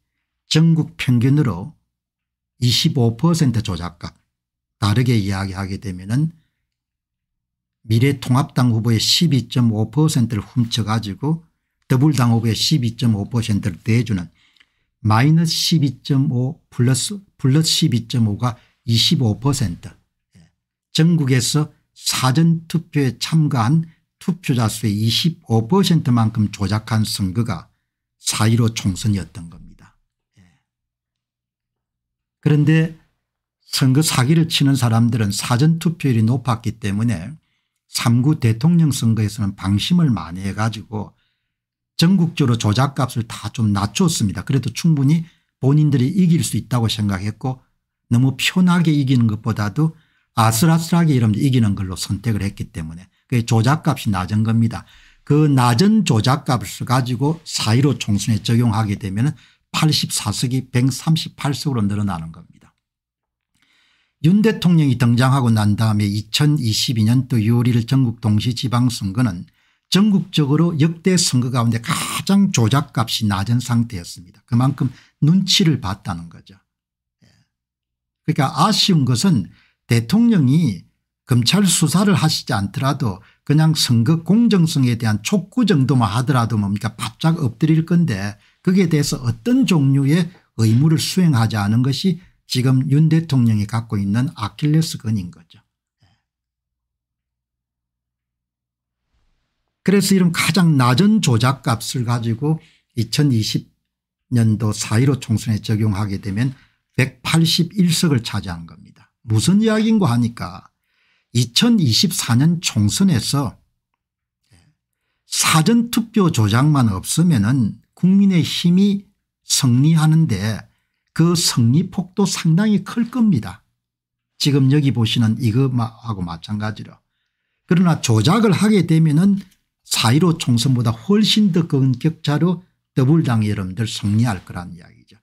전국 평균으로 25% 조작값 다르게 이야기하게 되면 은 미래통합당 후보의 12.5%를 훔쳐가지고 더불당 후보의 12.5%를 대주는 마이너스 12.5 플러스 플러스 12.5가 25% 예. 전국에서 사전투표에 참가한 투표자 수의 25%만큼 조작한 선거가 4.15 총선이었던 겁니다. 그런데 선거 사기를 치는 사람들은 사전투표율이 높았기 때문에 3구 대통령 선거에서는 방심을 많이 해가지고 전국적으로 조작값을 다 좀 낮췄습니다. 그래도 충분히 본인들이 이길 수 있다고 생각했고 너무 편하게 이기는 것보다도 아슬아슬하게 이러면 이기는 걸로 선택을 했기 때문에 그 조작값이 낮은 겁니다. 그 낮은 조작값을 가지고 사이로 총선에 적용하게 되면 84석이 138석으로 늘어나는 겁니다. 윤 대통령이 등장하고 난 다음에 2022년도 6월 전국 동시지방선거는 전국적으로 역대 선거 가운데 가장 조작값이 낮은 상태였습니다. 그만큼 눈치를 봤다는 거죠. 예. 그러니까 아쉬운 것은 대통령이 검찰 수사를 하시지 않더라도 그냥 선거 공정성에 대한 촉구 정도만 하더라도 뭡니까 바짝 엎드릴 건데 거기에 대해서 어떤 종류의 의무를 수행하지 않은 것이 지금 윤 대통령이 갖고 있는 아킬레스건인 거죠. 그래서 이런 가장 낮은 조작값을 가지고 2020년도 4.15 총선에 적용하게 되면 181석을 차지한 겁니다. 무슨 이야기인고 하니까 2024년 총선에서 사전투표 조작만 없으면 은 국민의 힘이 승리하는데 그 승리폭도 상당히 클 겁니다. 지금 여기 보시는 이거하고 마찬가지로. 그러나 조작을 하게 되면은 4.15 총선보다 훨씬 더 큰 격차로 더불당이 여러분들 승리할 거란 이야기죠.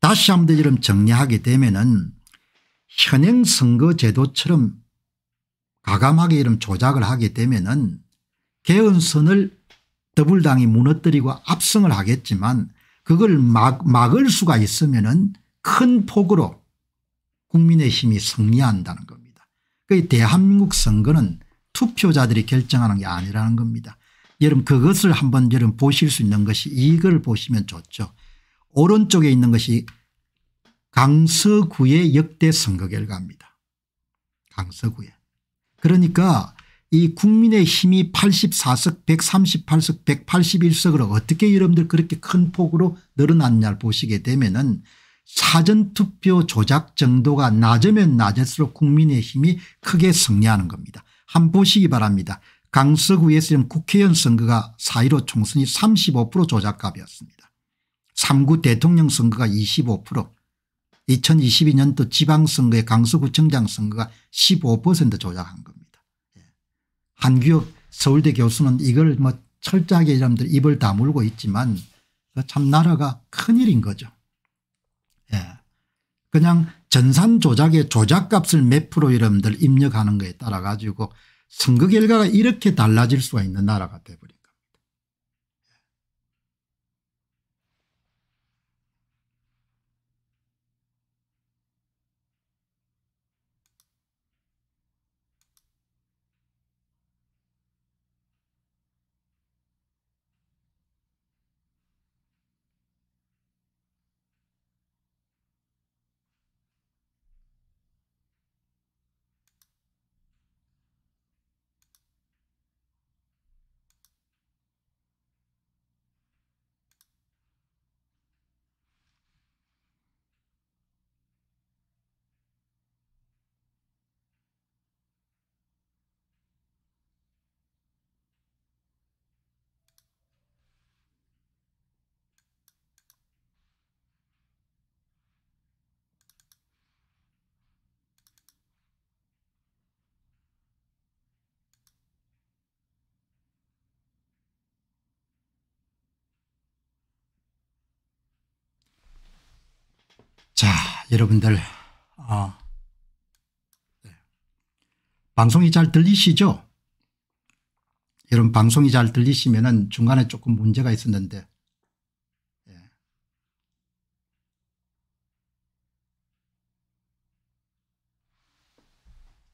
다시 한번 여러 정리하게 되면은 현행 선거제도처럼 가감하게 이런 조작을 하게 되면은 개헌선을 더불당이 무너뜨리고 압승을 하겠지만 그걸 막, 막을 수가 있으면 큰 폭으로 국민의힘이 승리한다는 겁니다. 그 대한민국 선거는 투표자들이 결정하는 게 아니라는 겁니다. 여러분 그것을 한번 여러분 보실 수 있는 것이 이걸 보시면 좋죠. 오른쪽에 있는 것이 강서구의 역대 선거 결과입니다. 강서구에. 그러니까 이 국민의 힘이 84석 138석 181석으로 어떻게 여러분들 그렇게 큰 폭으로 늘어났냐를 보시게 되면 은 사전투표 조작 정도가 낮으면 낮을수록 국민의 힘이 크게 승리하는 겁니다. 한 보시기 바랍니다. 강서구에서 국회의원 선거가 4.15 총선이 35% 조작값이었습니다. 3구 대통령 선거가 25% 2022년도 지방선거의 강서구청장 선거가 15% 조작한 겁니다. 한규혁 서울대 교수는 이걸 뭐 철저하게 이람들 입을 다물고 있지만 그 참 나라가 큰일인 거죠. 예. 그냥 전산 조작의 조작값을 몇 프로 여러분들 입력하는 거에 따라 가지고 선거 결과가 이렇게 달라질 수가 있는 나라가 돼버려요. 자, 여러분들, 어, 네. 방송이 잘 들리시죠? 여러분, 방송이 잘 들리시면은 중간에 조금 문제가 있었는데, 예.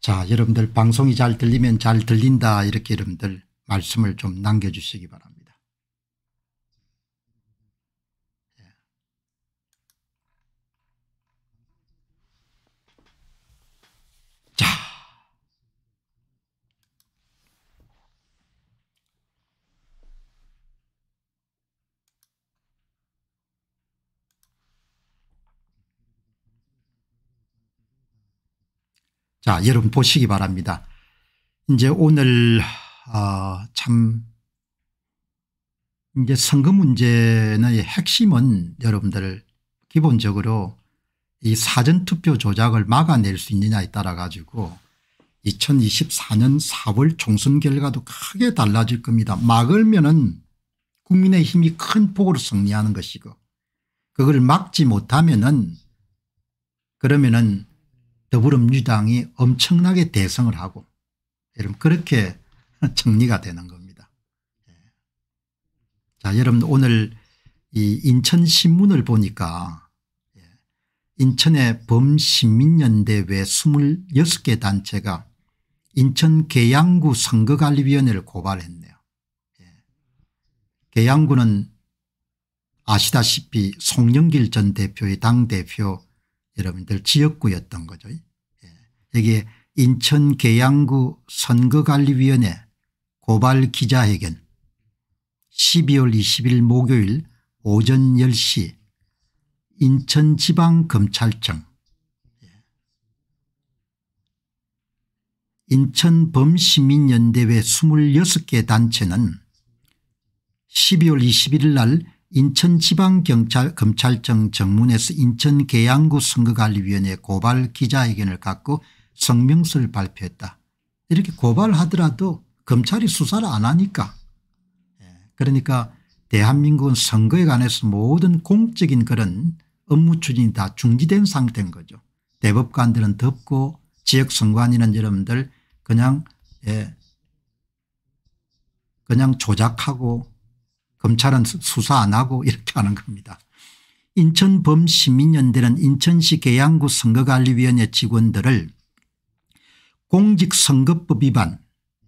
자, 여러분들, 방송이 잘 들리면 잘 들린다, 이렇게 여러분들 말씀을 좀 남겨주시기 바랍니다. 자 여러분 보시기 바랍니다. 이제 오늘 어참 아, 이제 선거 문제의 핵심은 여러분들 기본적으로 이 사전투표 조작을 막아낼 수 있느냐에 따라 가지고 2024년 4월 총선 결과도 크게 달라질 겁니다. 막으면 은 국민의 힘이 큰 폭으로 승리하는 것이고 그걸 막지 못하면 은 그러면 은 더불어민주당이 엄청나게 대성을 하고 여러분 그렇게 정리가 되는 겁니다. 예. 자 여러분 오늘 이 인천신문을 보니까 예, 인천의 범시민연대회 26개 단체가 인천 계양구 선거관리위원회를 고발했네요. 예. 계양구는 아시다시피 송영길 전 대표의 당대표 여러분들 지역구였던 거죠. 예. 여기에 인천 계양구 선거관리위원회 고발 기자회견 12월 20일 목요일 오전 10시 인천지방검찰청 예. 인천범시민연대회 26개 단체는 12월 21일 날 인천지방경찰검찰청 정문에서 인천계양구 선거관리위원회 고발 기자회견을 갖고 성명서를 발표했다. 이렇게 고발하더라도 검찰이 수사를 안 하니까 예, 그러니까 대한민국은 선거에 관해서 모든 공적인 그런 업무 추진이 다 중지된 상태인 거죠. 대법관들은 덥고 지역 선관위는 여러분들 그냥 예 그냥 조작하고 검찰은 수사 안 하고 이렇게 하는 겁니다. 인천범시민연대는 인천시 계양구 선거관리위원회 직원들을 공직선거법 위반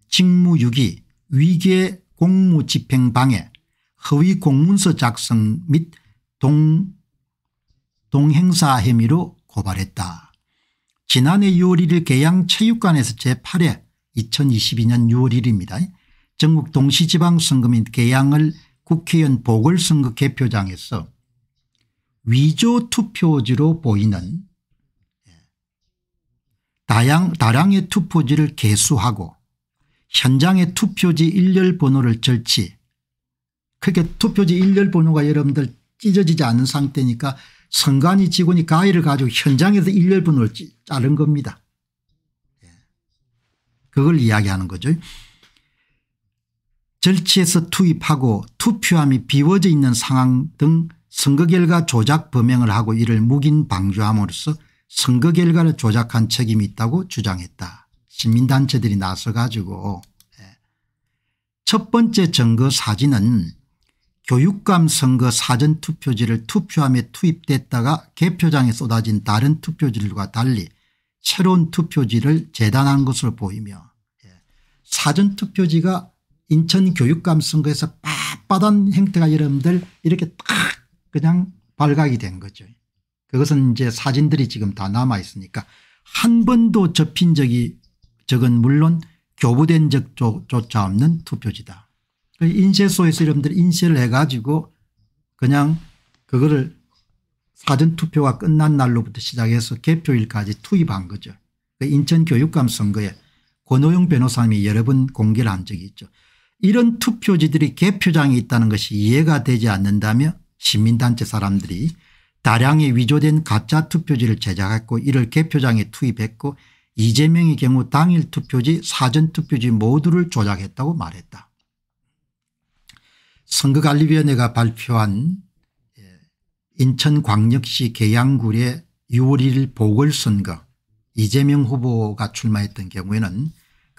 직무유기 위계 공무집행방해 허위 공문서 작성 및 동, 동행사 혐의로 고발했다. 지난해 6월 1일 계양체육관에서 제8회 2022년 6월 1일입니다. 전국 동시지방선거 및 계양을 국회의원 보궐선거 개표장에서 위조 투표지로 보이는 예, 다양, 다량의 투표지를 개수하고 현장의 투표지 일렬 번호를 절취 그게 투표지 일렬 번호가 여러분들 찢어지지 않은 상태니까 선관위 직원이 가위를 가지고 현장에서 일렬 번호를 자른 겁니다. 예. 그걸 이야기하는 거죠. 절치해서 투입하고 투표함이 비워져 있는 상황 등 선거 결과 조작 범행을 하고 이를 묵인 방조함으로써 선거 결과를 조작한 책임이 있다고 주장했다. 시민단체들이 나서 가지고 예. 첫 번째 증거 사진은 교육감 선거 사전투표지를 투표함에 투입됐다가 개표장에 쏟아진 다른 투표지들과 달리 새로운 투표지를 재단한 것으로 보이며 예. 사전투표지가 인천교육감 선거에서 빳빳한 행태가 여러분들 이렇게 딱 그냥 발각이 된 거죠. 그것은 이제 사진들이 지금 다 남아 있으니까 한 번도 접힌 적이 적은 물론 교부된 적조차 없는 투표지다. 그 인쇄소에서 여러분들 인쇄를 해가지고 그냥 그거를 사전투표가 끝난 날로부터 시작해서 개표일까지 투입한 거죠. 그 인천교육감 선거에 권호영 변호사님이 여러 번 공개를 한 적이 있죠. 이런 투표지들이 개표장이 있다는 것이 이해가 되지 않는다며 시민단체 사람들이 다량의 위조된 가짜 투표지를 제작했고 이를 개표장에 투입했고 이재명의 경우 당일 투표지 사전투표지 모두를 조작했다고 말했다. 선거관리위원회가 발표한 예, 인천광역시 계양구의 6월 1일 보궐선거 이재명 후보가 출마했던 경우에는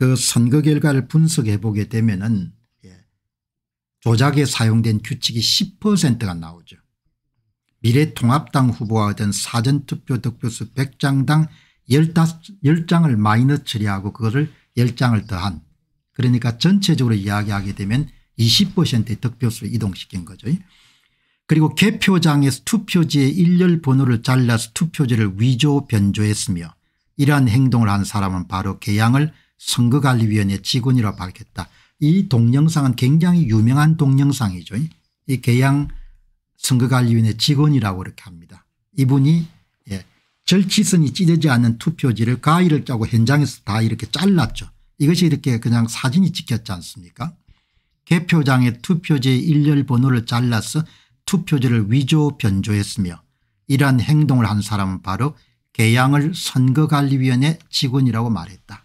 그 선거 결과를 분석해 보게 되면은 예, 조작에 사용된 규칙이 10%가 나오죠. 미래통합당 후보와 얻은 사전투표 득표수 100장당 10장을 마이너 처리하고 그거를 10장을 더한 그러니까 전체적으로 이야기하게 되면 20%의 득표수를 이동시킨 거죠. 그리고 개표장에서 투표지의 일렬 번호를 잘라서 투표지를 위조 변조했으며 이러한 행동을 한 사람은 바로 개양을 선거관리위원회 직원이라 밝혔다. 이 동영상은 굉장히 유명한 동영상이죠. 이 계양 선거관리위원회 직원이라고 이렇게 합니다. 이분이 예, 절치선이 찢어지 않는 투표지를 가위를 짜고 현장에서 다 이렇게 잘랐죠. 이것이 이렇게 그냥 사진이 찍혔지 않습니까 개표장의 투표지의 일렬 번호를 잘라서 투표지를 위조 변조했으며 이러한 행동을 한 사람은 바로 계양을 선거관리위원회 직원이라고 말했다.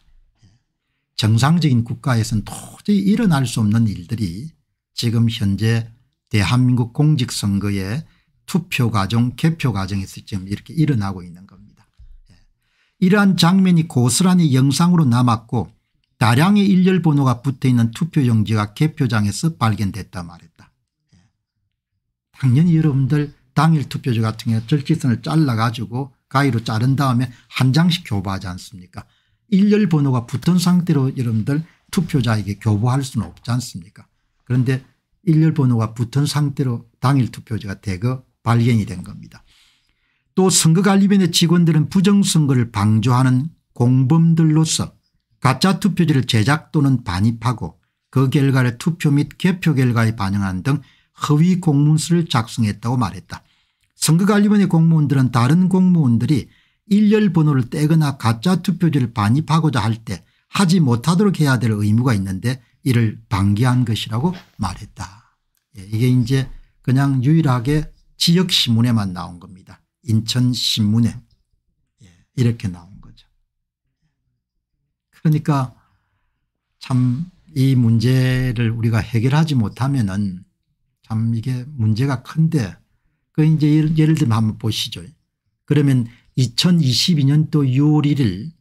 정상적인 국가에서는 도저히 일어날 수 없는 일들이 지금 현재 대한민국 공직선거의 투표 과정 개표 과정에서 지금 이렇게 일어나고 있는 겁니다. 예. 이러한 장면이 고스란히 영상으로 남았고 다량의 일렬 번호가 붙어있는 투표용지가 개표장에서 발견됐다 말했다. 예. 당연히 여러분들 당일 투표지 같은 경우 절기선을 잘라가지고 가위로 자른 다음에 한 장씩 교부하지 않습니까 일렬 번호가 붙은 상태로 여러분들 투표자에게 교부할 수는 없지 않습니까 그런데 일렬 번호가 붙은 상태로 당일 투표지가 대거 발견이 된 겁니다. 또 선거관리위원회 직원들은 부정선거를 방조하는 공범들로서 가짜 투표지를 제작 또는 반입하고 그 결과를 투표 및 개표 결과에 반영한 등 허위 공문서를 작성했다고 말했다. 선거관리위원회 공무원들은 다른 공무원들이 일렬 번호를 떼거나 가짜 투표지를 반입하고자 할 때 하지 못하도록 해야 될 의무가 있는데 이를 방기한 것이라고 말했다. 예, 이게 이제 그냥 유일하게 지역신문에만 나온 겁니다. 인천신문에 예, 이렇게 나온 거죠. 그러니까 참 이 문제를 우리가 해결하지 못하면 은참 이게 문제가 큰데 그 이제 예를, 예를 들면 한번 보시죠. 그러면 2022년도 6월 1일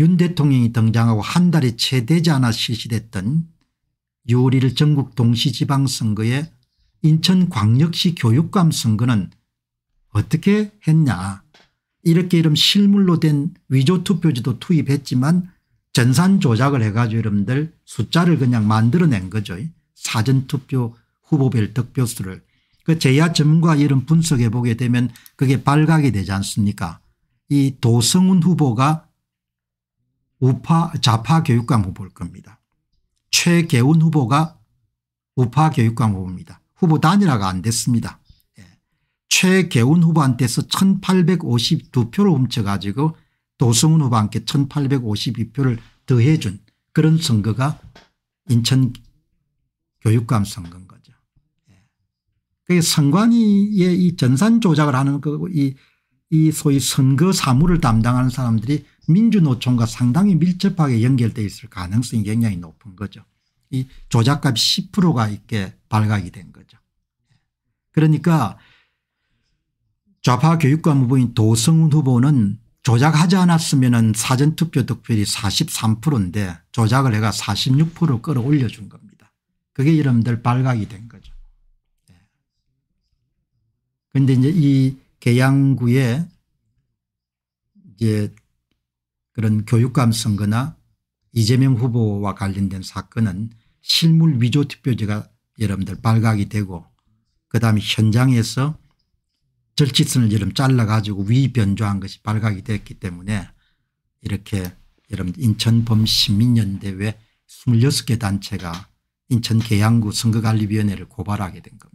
윤 대통령이 등장하고 한 달이 채 되지 않아 실시됐던 6월 1일 전국 동시지방선거에 인천광역시 교육감 선거는 어떻게 했냐 이렇게 이름 실물로 된 위조투표지도 투입했지만 전산 조작을 해가지고 여러분들 숫자를 그냥 만들어낸 거죠. 사전투표 후보별 득표수를 그 제야 전문가 이런 분석해 보게 되면 그게 발각이 되지 않습니까 이 도성훈 후보가 우파 좌파 교육감 후보일 겁니다. 최계훈 후보가 우파 교육감 후보입니다. 후보 단일화가 안 됐습니다. 예. 최계훈 후보한테서 1852표를 훔쳐가지고 도승훈 후보한테 1852표를 더해준 그런 선거가 인천 교육감 선거 그 선관위의 이 전산 조작을 하는 그 이 이 소위 선거 사무를 담당하는 사람들이 민주노총과 상당히 밀접하게 연결되어 있을 가능성이 굉장히 높은 거죠. 이조작값 10%가 있게 발각이 된 거죠. 그러니까 좌파 교육감 후보인 도성훈 후보는 조작하지 않았으면 사전투표 득표율이 43%인데 조작을 해가 46% 끌어올려준 겁니다. 그게 여러분들 발각이 된 거죠. 그런데 이제 이 계양구에 이제 그런 교육감 선거나 이재명 후보와 관련된 사건은 실물 위조 투표지가 여러분들 발각이 되고 그다음에 현장에서 절치선을 여러 잘라가지고 위변조한 것이 발각이 됐기 때문에 이렇게 여러분 인천범시민연대회 26개 단체가 인천 계양구 선거관리위원회를 고발하게 된 겁니다.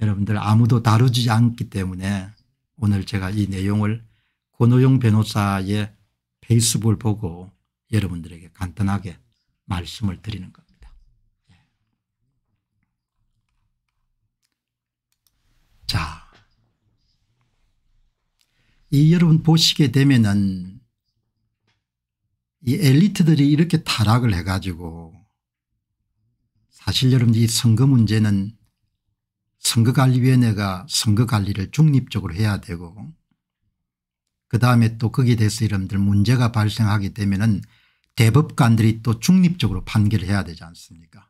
여러분들 아무도 다루지 않기 때문에 오늘 제가 이 내용을 권호용 변호사의 페이스북을 보고 여러분들에게 간단하게 말씀을 드리는 겁니다. 예. 자, 이 여러분 보시게 되면은 이 엘리트들이 이렇게 타락을 해가지고 사실 여러분 이 선거 문제는 선거관리위원회가 선거관리를 중립적으로 해야 되고 그다음에 또 거기에 대해서 이런들 문제가 발생하게 되면 은 대법관들이 또 중립적으로 판결을 해야 되지 않습니까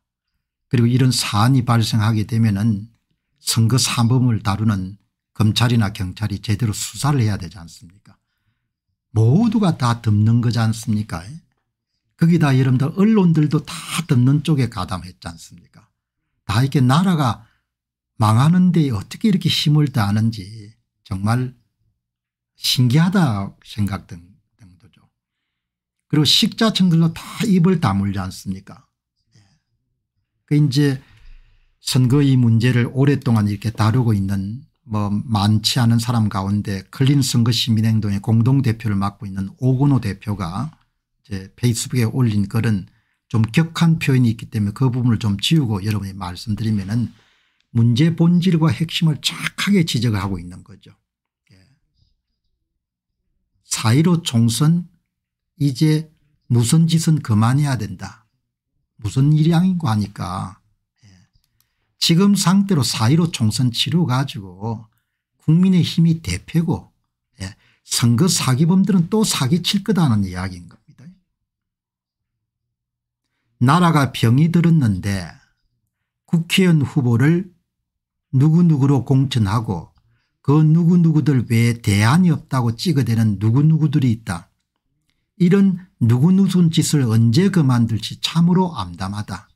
그리고 이런 사안이 발생하게 되면 은 선거 사범을 다루는 검찰이나 경찰이 제대로 수사를 해야 되지 않습니까 모두가 다 덮는 거지 않습니까 거기다 여러분들 언론들도 다 덮는 쪽에 가담했지 않습니까 다 이렇게 나라가 망하는데 어떻게 이렇게 힘을 다하는지 정말 신기하다 생각된 정도죠. 그리고 식자층들로 다 입을 다물지 않습니까 예. 그 이제 선거 이 문제를 오랫동안 이렇게 다루고 있는 뭐 많지 않은 사람 가운데 클린 선거 시민행동의 공동대표를 맡고 있는 오건호 대표가 이제 페이스북에 올린 글은 좀 격한 표현이 있기 때문에 그 부분을 좀 지우고 여러분이 말씀드리면은 문제 본질과 핵심을 정확하게 지적하고 있는 거죠. 예. 사이로 총선 이제 무슨 짓은 그만해야 된다. 무슨 일양인고 하니까 예. 지금 상태로 사이로 총선 치러 가지고 국민의 힘이 대패고 예. 선거 사기범들은 또 사기칠 거다는 이야기인 겁니다. 나라가 병이 들었는데 국회의원 후보를 누구누구로 공천하고 그 누구누구들 외에 대안이 없다고 찍어대는 누구누구들이 있다. 이런 누구누순 짓을 언제 그만둘지 참으로 암담하다.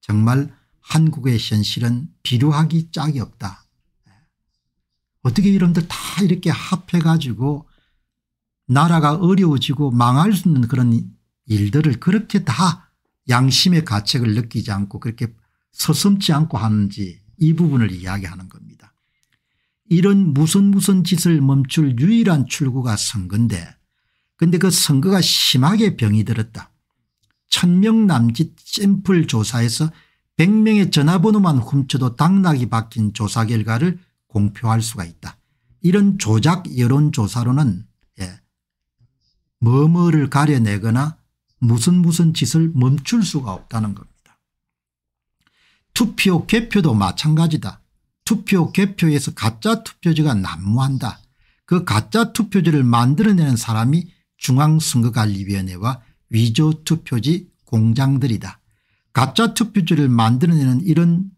정말 한국의 현실은 비루하기 짝이 없다. 어떻게 이런들 다 이렇게 합해가지고 나라가 어려워지고 망할 수 있는 그런 일들을 그렇게 다 양심의 가책을 느끼지 않고 그렇게 서슴지 않고 하는지 이 부분을 이야기하는 겁니다. 이런 무슨 무슨 짓을 멈출 유일한 출구가 선거인데 근데 그 선거가 심하게 병이 들었다. 천명 남짓 샘플 조사에서 100명의 전화번호만 훔쳐도 당락이 바뀐 조사 결과를 공표할 수가 있다. 이런 조작 여론조사로는 예, 뭐뭐를 가려내거나 무슨 무슨 짓을 멈출 수가 없다는 겁니다. 투표 개표도 마찬가지다. 투표 개표에서 가짜 투표지가 난무한다. 그 가짜 투표지를 만들어내는 사람이 중앙선거관리위원회와 위조투표지 공장들이다. 가짜 투표지를 만들어내는 이런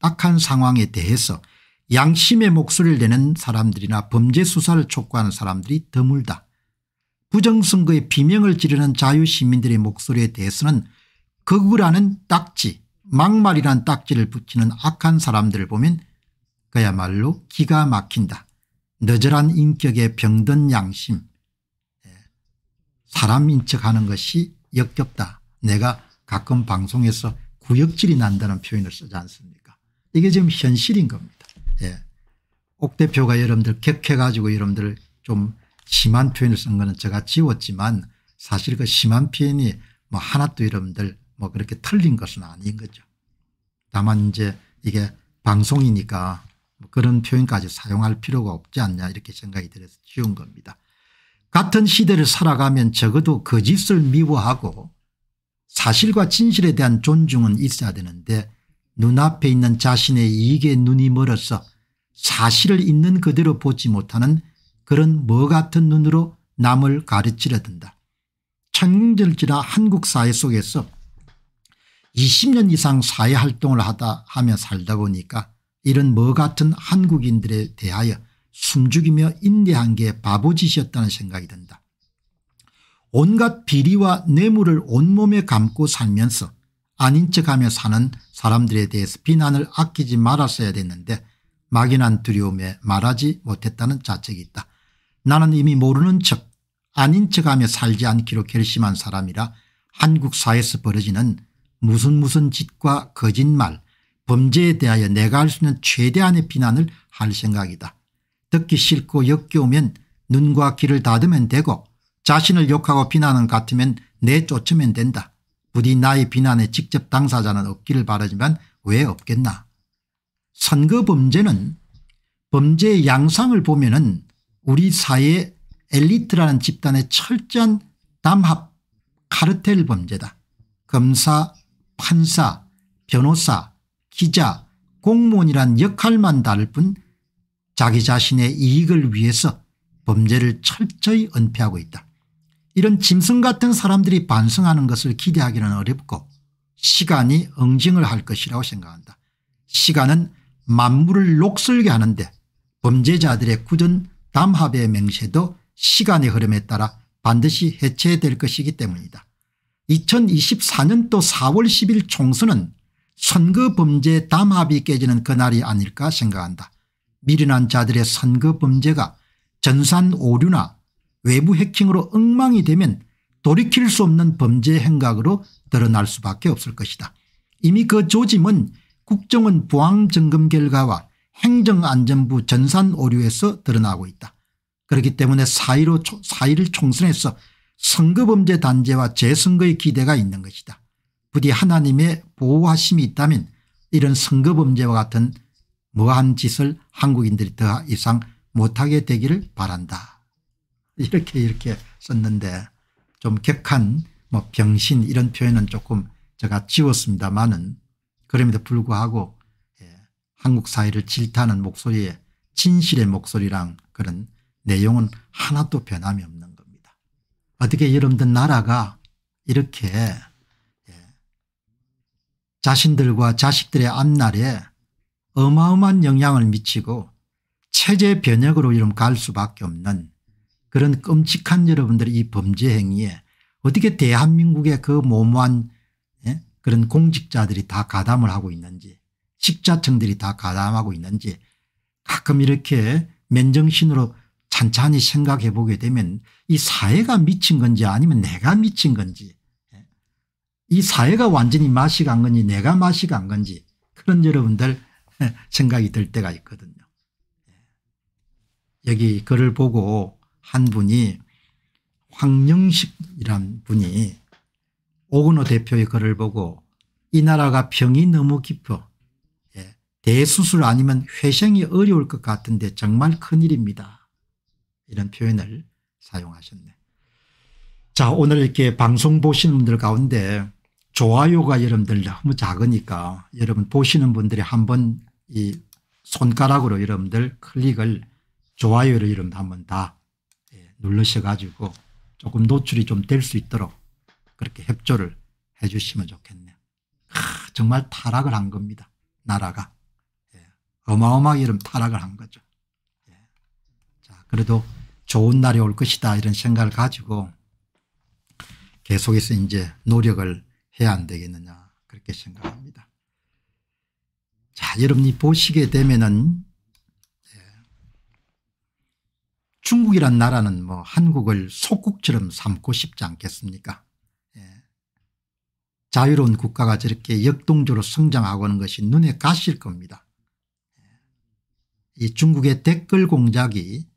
악한 상황에 대해서 양심의 목소리를 내는 사람들이나 범죄 수사를 촉구하는 사람들이 드물다. 부정선거의 비명을 지르는 자유시민들의 목소리에 대해서는 거구라는 딱지 막말이란 딱지를 붙이는 악한 사람들을 보면 그야말로 기가 막힌다. 너절한 인격의 병든 양심 예. 사람인 척하는 것이 역겹다. 내가 가끔 방송에서 구역질이 난다는 표현을 쓰지 않습니까 이게 지금 현실인 겁니다. 예. 옥 대표가 여러분들 격해가지고 여러분들 좀 심한 표현을 쓴 거는 제가 지웠지만 사실 그 심한 표현이 뭐 하나도 여러분들 뭐 그렇게 틀린 것은 아닌 거죠. 다만 이제 이게 방송이니까 뭐 그런 표현까지 사용할 필요가 없지 않냐 이렇게 생각이 들어서 지운 겁니다. 같은 시대를 살아가면 적어도 거짓을 그 미워하고 사실과 진실에 대한 존중은 있어야 되는데 눈앞에 있는 자신의 이익에 눈이 멀어서 사실을 있는 그대로 보지 못하는 그런 뭐 같은 눈으로 남을 가르치려 든다. 청년절지라 한국 사회 속에서 20년 이상 사회활동을 하다 하며 살다 보니까 이런 뭐 같은 한국인들에 대하여 숨죽이며 인내한 게 바보짓이었다는 생각이 든다. 온갖 비리와 뇌물을 온몸에 감고 살면서 아닌 척하며 사는 사람들에 대해서 비난을 아끼지 말았어야 됐는데 막연한 두려움에 말하지 못했다는 자책이 있다. 나는 이미 모르는 척 아닌 척하며 살지 않기로 결심한 사람이라 한국 사회에서 벌어지는 무슨 무슨 짓과 거짓말 범죄에 대하여 내가 할 수 있는 최대한의 비난을 할 생각이다. 듣기 싫고 역겨우면 눈과 귀를 닫으면 되고 자신을 욕하고 비난은 같으면 내쫓으면 된다. 부디 나의 비난에 직접 당사자는 없기를 바라지만 왜 없겠나. 선거 범죄는 범죄의 양상을 보면 은 우리 사회 의 엘리트라는 집단의 철저한 담합 카르텔 범죄다. 검사 판사 변호사 기자 공무원이란 역할만 다를 뿐 자기 자신의 이익을 위해서 범죄를 철저히 은폐하고 있다. 이런 짐승 같은 사람들이 반성하는 것을 기대하기는 어렵고 시간이 응징을 할 것이라고 생각한다. 시간은 만물을 녹슬게 하는데 범죄자들의 굳은 담합의 맹세도 시간의 흐름에 따라 반드시 해체될 것이기 때문이다. 2024년도 4월 10일 총선은 선거 범죄 담합이 깨지는 그날이 아닐까 생각한다. 미련한 자들의 선거 범죄가 전산 오류나 외부 해킹으로 엉망이 되면 돌이킬 수 없는 범죄 행각으로 드러날 수밖에 없을 것이다. 이미 그 조짐은 국정원 보안점검 결과와 행정안전부 전산 오류에서 드러나고 있다. 그렇기 때문에 4.15 4.1 총선에서 선거범죄 단죄와 재선거의 기대가 있는 것이다. 부디 하나님의 보호하심이 있다면 이런 선거범죄와 같은 무한 짓을 한국인들이 더 이상 못하게 되기를 바란다. 이렇게 이렇게 썼는데 좀 격한 뭐 병신 이런 표현은 조금 제가 지웠습니다마는 그럼에도 불구하고 예, 한국 사회를 질타하는 목소리에 진실의 목소리랑 그런 내용은 하나도 변함이 어떻게 여러분들 나라가 이렇게 예, 자신들과 자식들의 앞날에 어마어마한 영향을 미치고 체제 변혁으로 이름 갈 수밖에 없는 그런 끔찍한 여러분들의 이 범죄 행위에 어떻게 대한민국의 그 모모한 예? 그런 공직자들이 다 가담을 하고 있는지 식자층들이 다 가담하고 있는지 가끔 이렇게 면정신으로 찬찬히 생각해 보게 되면 이 사회가 미친 건지 아니면 내가 미친 건지 예? 이 사회가 완전히 맛이 간 건지 내가 맛이 간 건지 그런 여러분들 예, 생각이 들 때가 있거든요. 예. 여기 글을 보고 한 분이 황영식이란 분이 오근호 대표의 글을 보고 이 나라가 병이 너무 깊어 대수술 아니면 회생이 어려울 것 같은데 정말 큰일입니다. 이런 표현을 사용하셨네. 자 오늘 이렇게 방송 보시는 분들 가운데 좋아요가 여러분들 너무 작으니까 여러분 보시는 분들이 한번 이 손가락으로 여러분들 클릭을 좋아요를 여러분 한번 다 예, 눌러셔가지고 조금 노출이 좀 될 수 있도록 그렇게 협조를 해 주시면 좋겠네요. 아, 정말 타락을 한 겁니다. 나라가. 예. 어마어마하게 이런 타락을 한 거죠. 예. 자, 그래도 좋은 날이 올 것이다 이런 생각을 가지고 계속해서 이제 노력을 해야 안 되겠느냐 그렇게 생각합니다. 자 여러분이 보시게 되면은 예, 중국이란 나라는 뭐 한국을 속국처럼 삼고 싶지 않겠습니까 예. 자유로운 국가가 저렇게 역동적으로 성장하고 있는 것이 눈에 가실 겁니다. 예. 이 중국의 댓글 공작이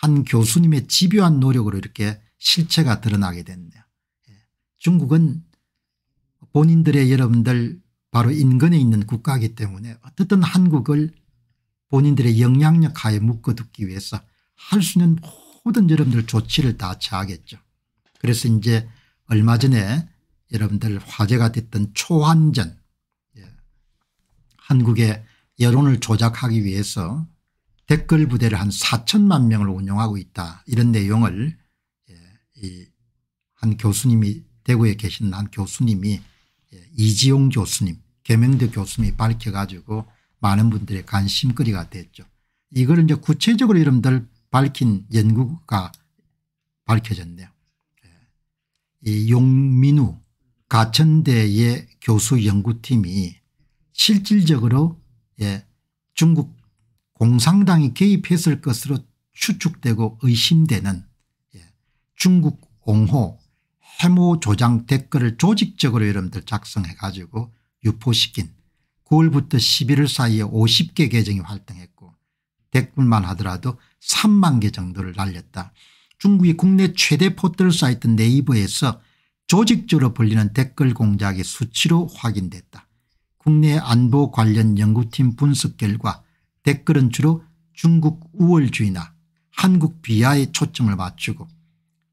한 교수님의 집요한 노력으로 이렇게 실체가 드러나게 됐네요. 예. 중국은 본인들의 여러분들 바로 인근에 있는 국가이기 때문에 어떻든 한국을 본인들의 영향력 하에 묶어두기 위해서 할 수 있는 모든 여러분들 조치를 다 취하겠죠. 그래서 이제 얼마 전에 여러분들 화제가 됐던 초한전 예. 한국의 여론을 조작하기 위해서 댓글 부대를 한 4천만 명을 운영하고 있다 이런 내용을 예, 한 교수님이 대구에 계신 한 교수님이 예, 이지용 교수님 개명대 교수님이 밝혀가지고 많은 분들의 관심거리가 됐죠. 이걸 이제 구체적으로 이름들 밝힌 연구가 밝혀졌네요. 예. 이 용민우 가천대의 교수 연구팀이 실질적으로 예, 중국 공산당이 개입했을 것으로 추측되고 의심되는 예, 중국 옹호 해모 조장 댓글을 조직적으로 여러분들 작성해 가지고 유포시킨 9월부터 11월 사이에 50개 계정이 활동했고 댓글만 하더라도 3만 개 정도를 날렸다. 중국이 국내 최대 포털 사이트 네이버에서 조직적으로 불리는 댓글 공작의 수치로 확인됐다. 국내 안보 관련 연구팀 분석 결과 댓글은 주로 중국 우월주의나 한국 비하에 초점을 맞추고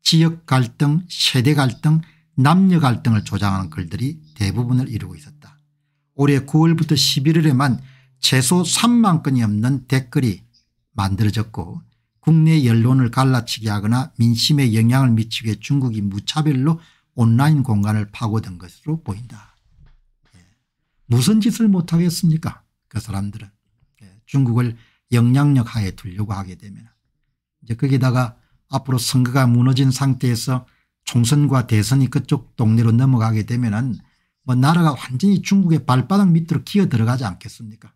지역 갈등 세대 갈등 남녀 갈등을 조장하는 글들이 대부분을 이루고 있었다. 올해 9월부터 11월에만 최소 3만 건이 없는 댓글이 만들어졌고 국내 연론을 갈라치게 하거나 민심에 영향을 미치게 중국이 무차별로 온라인 공간을 파고든 것으로 보인다. 예. 무슨 짓을 못하겠습니까 그 사람들은. 중국을 영향력 하에 두려고 하게 되면 이제 거기다가 앞으로 선거가 무너진 상태에서 총선과 대선이 그쪽 동네로 넘어가게 되면뭐 나라가 완전히 중국의 발바닥 밑으로 기어 들어가지 않겠습니까?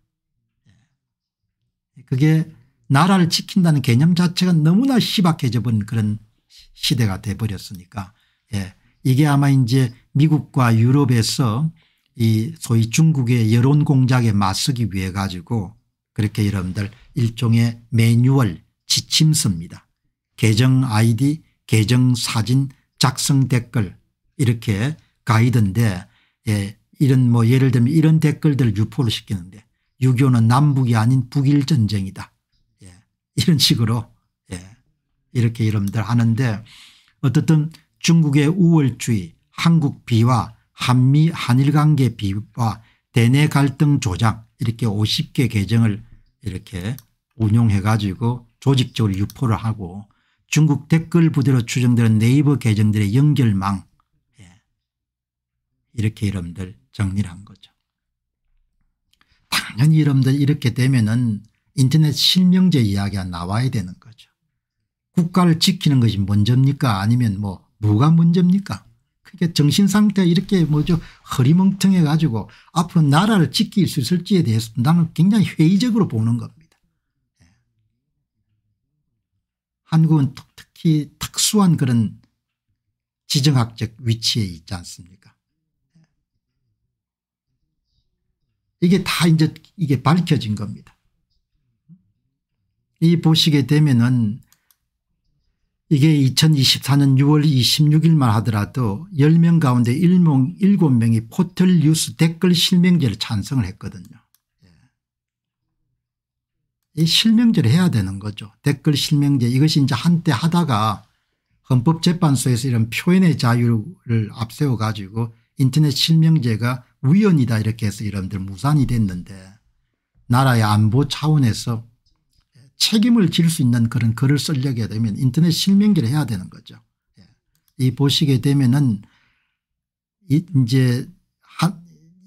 예. 그게 나라를 지킨다는 개념 자체가 너무나 희박해져 본 그런 시대가 돼버렸으니까 예. 이게 아마 이제 미국과 유럽에서 이 소위 중국의 여론 공작에 맞서기 위해 가지고 그렇게 여러분들 일종의 매뉴얼 지침서입니다. 계정 아이디 계정 사진 작성 댓글 이렇게 가이드인데 예, 이런 뭐 예를 들면 이런 댓글들을 유포를 시키는데 6.25는 남북이 아닌 북일 전쟁이다. 예, 이런 식으로 예, 이렇게 여러분들 하는데 어떻든 중국의 우월주의 한국 비와 한미 한일 관계 비와 대내 갈등 조장 이렇게 50개 계정을 이렇게 운용해 가지고 조직적으로 유포를 하고 중국 댓글 부대로 추정되는 네이버 계정들의 연결망 예, 이렇게 여러분들 정리를 한 거죠. 당연히 여러분들 이렇게 되면은 인터넷 실명제 이야기가 나와야 되는 거죠. 국가를 지키는 것이 먼저입니까 아니면 뭐 뭐가 먼저입니까 그게 정신 상태 이렇게 뭐죠 허리멍텅해 가지고 앞으로 나라를 지킬 수 있을지에 대해서 나는 굉장히 회의적으로 보는 겁니다. 예. 한국은 특히 특수한 그런 지정학적 위치에 있지 않습니까? 예. 이게 다 이제 이게 밝혀진 겁니다. 이 보시게 되면은 이게 2024년 6월 26일만 하더라도 10명 가운데 1명, 7명이 포털 뉴스 댓글 실명제를 찬성을 했거든요. 예. 이 실명제를 해야 되는 거죠. 댓글 실명제 이것이 이제 한때 하다가 헌법재판소에서 이런 표현의 자유를 앞세워 가지고 인터넷 실명제가 위헌이다 이렇게 해서 이런들 무산이 됐는데 나라의 안보 차원에서 책임을 질 수 있는 그런 글을 쓰려게 되면 인터넷 실명기를 해야 되는 거죠. 예. 이 보시게 되면은 이, 이제 하,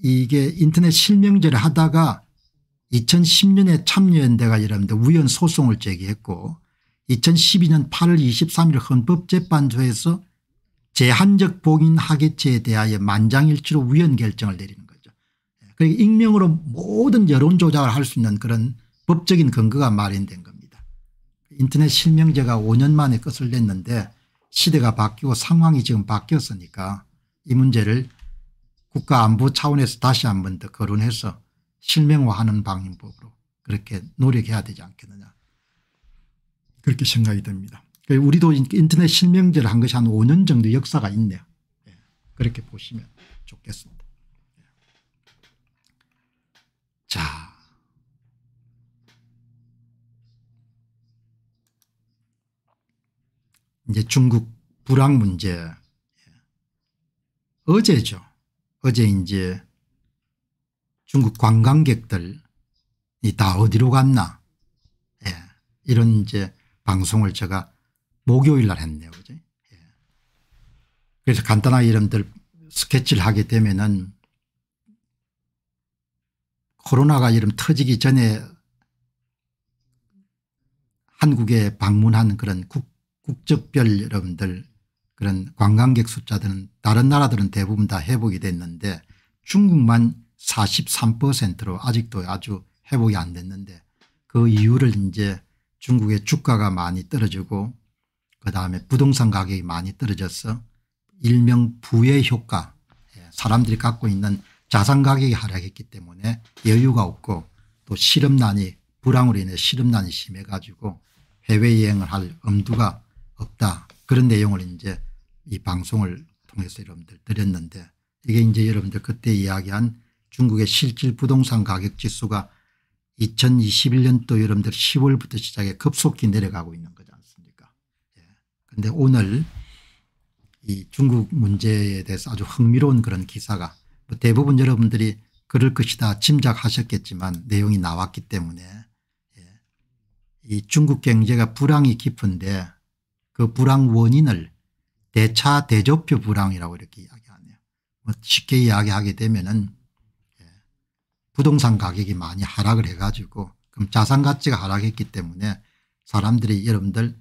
이게 인터넷 실명제를 하다가 2010년에 참여연대가 여러분들 우연 소송을 제기했고 2012년 8월 23일 헌법재판소에서 제한적 봉인 하계체에 대하여 만장일치로 우연 결정을 내리는 거죠. 예. 그러니 익명으로 모든 여론 조작을 할 수 있는 그런 법적인 근거가 마련된 겁니다. 인터넷 실명제가 5년 만에 끝을 냈는데 시대가 바뀌고 상황이 지금 바뀌었으니까 이 문제를 국가안보 차원에서 다시 한 번 더 거론해서 실명화하는 방법으로 그렇게 노력해야 되지 않겠느냐 그렇게 생각이 듭니다. 우리도 인터넷 실명제를 한 것이 한 5년 정도 역사가 있네요. 예, 그렇게 보시면 좋겠습니다. 이제 중국 불황 문제 어제죠. 어제 이제 중국 관광객들이 다 어디로 갔나 예. 이런 이제 방송을 제가 목요일 날 했네요. 그죠? 예. 그래서 간단하게 이런들 스케치를 하게 되면은 코로나가 이름 터지기 전에 한국에 방문한 그런 국, 국적별 여러분들 그런 관광객 숫자들은 다른 나라들은 대부분 다 회복이 됐는데 중국만 43%로 아직도 아주 회복이 안 됐는데 그 이유를 이제 중국의 주가가 많이 떨어지고 그다음에 부동산 가격이 많이 떨어져서 일명 부의 효과 예, 사람들이 갖고 있는 자산 가격이 하락했기 때문에 여유가 없고 또 실업난이 불황으로 인해 실업난이 심해 가지고 해외여행을 할 엄두가 없다. 그런 내용을 이제 이 방송을 통해서 여러분들 드렸는데 이게 이제 여러분들 그때 이야기한 중국의 실질 부동산 가격 지수가 2021년도 여러분들 10월부터 시작해 급속히 내려가고 있는 거지 않습니까 그런데 예. 오늘 이 중국 문제에 대해서 아주 흥미로운 그런 기사가 뭐 대부분 여러분들이 그럴 것이다 짐작하셨겠지만 내용이 나왔기 때문에 예. 이 중국 경제가 불황이 깊은데 그 불황 원인을 대차 대조표 불황이라고 이렇게 이야기하네요. 뭐 쉽게 이야기하게 되면은 예, 부동산 가격이 많이 하락을 해가지고 그럼 자산 가치가 하락했기 때문에 사람들이 여러분들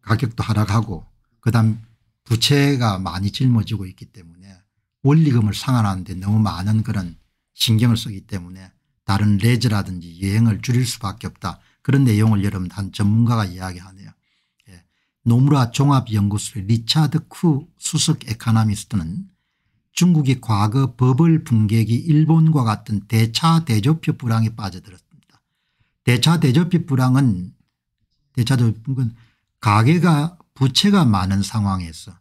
가격도 하락하고 그다음 부채가 많이 짊어지고 있기 때문에 원리금을 상환하는데 너무 많은 그런 신경을 쓰기 때문에 다른 레저라든지 여행을 줄일 수밖에 없다. 그런 내용을 여러분 한 전문가가 이야기하네요. 노무라 종합연구소의 리차드 쿠 수석 에카나미스트는 중국이 과거 버블 붕괴기 일본과 같은 대차 대조표 불황에 빠져들었습니다. 대차 대조표 불황은 대차 대조표는 가계가 부채가 많은 상황에서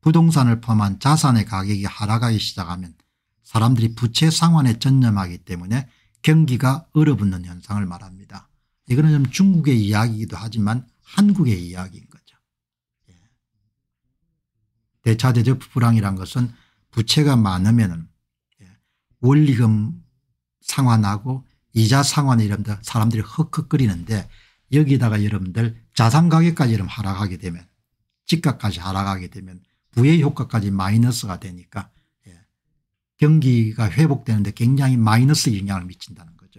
부동산을 포함한 자산의 가격이 하락하기 시작하면 사람들이 부채 상환에 전념하기 때문에 경기가 얼어붙는 현상을 말합니다. 이거는 좀 중국의 이야기이기도 하지만 한국의 이야기 입니다 대차대조 불황이란 것은 부채가 많으면 예, 원리금 상환하고 이자 상환이 이러면 사람들이 헉헉거리는데 여기다가 여러분들 자산 가격까지 이러 하락하게 되면 집값까지 하락하게 되면 부의 효과까지 마이너스가 되니까 예, 경기가 회복되는데 굉장히 마이너스 영향을 미친다는 거죠.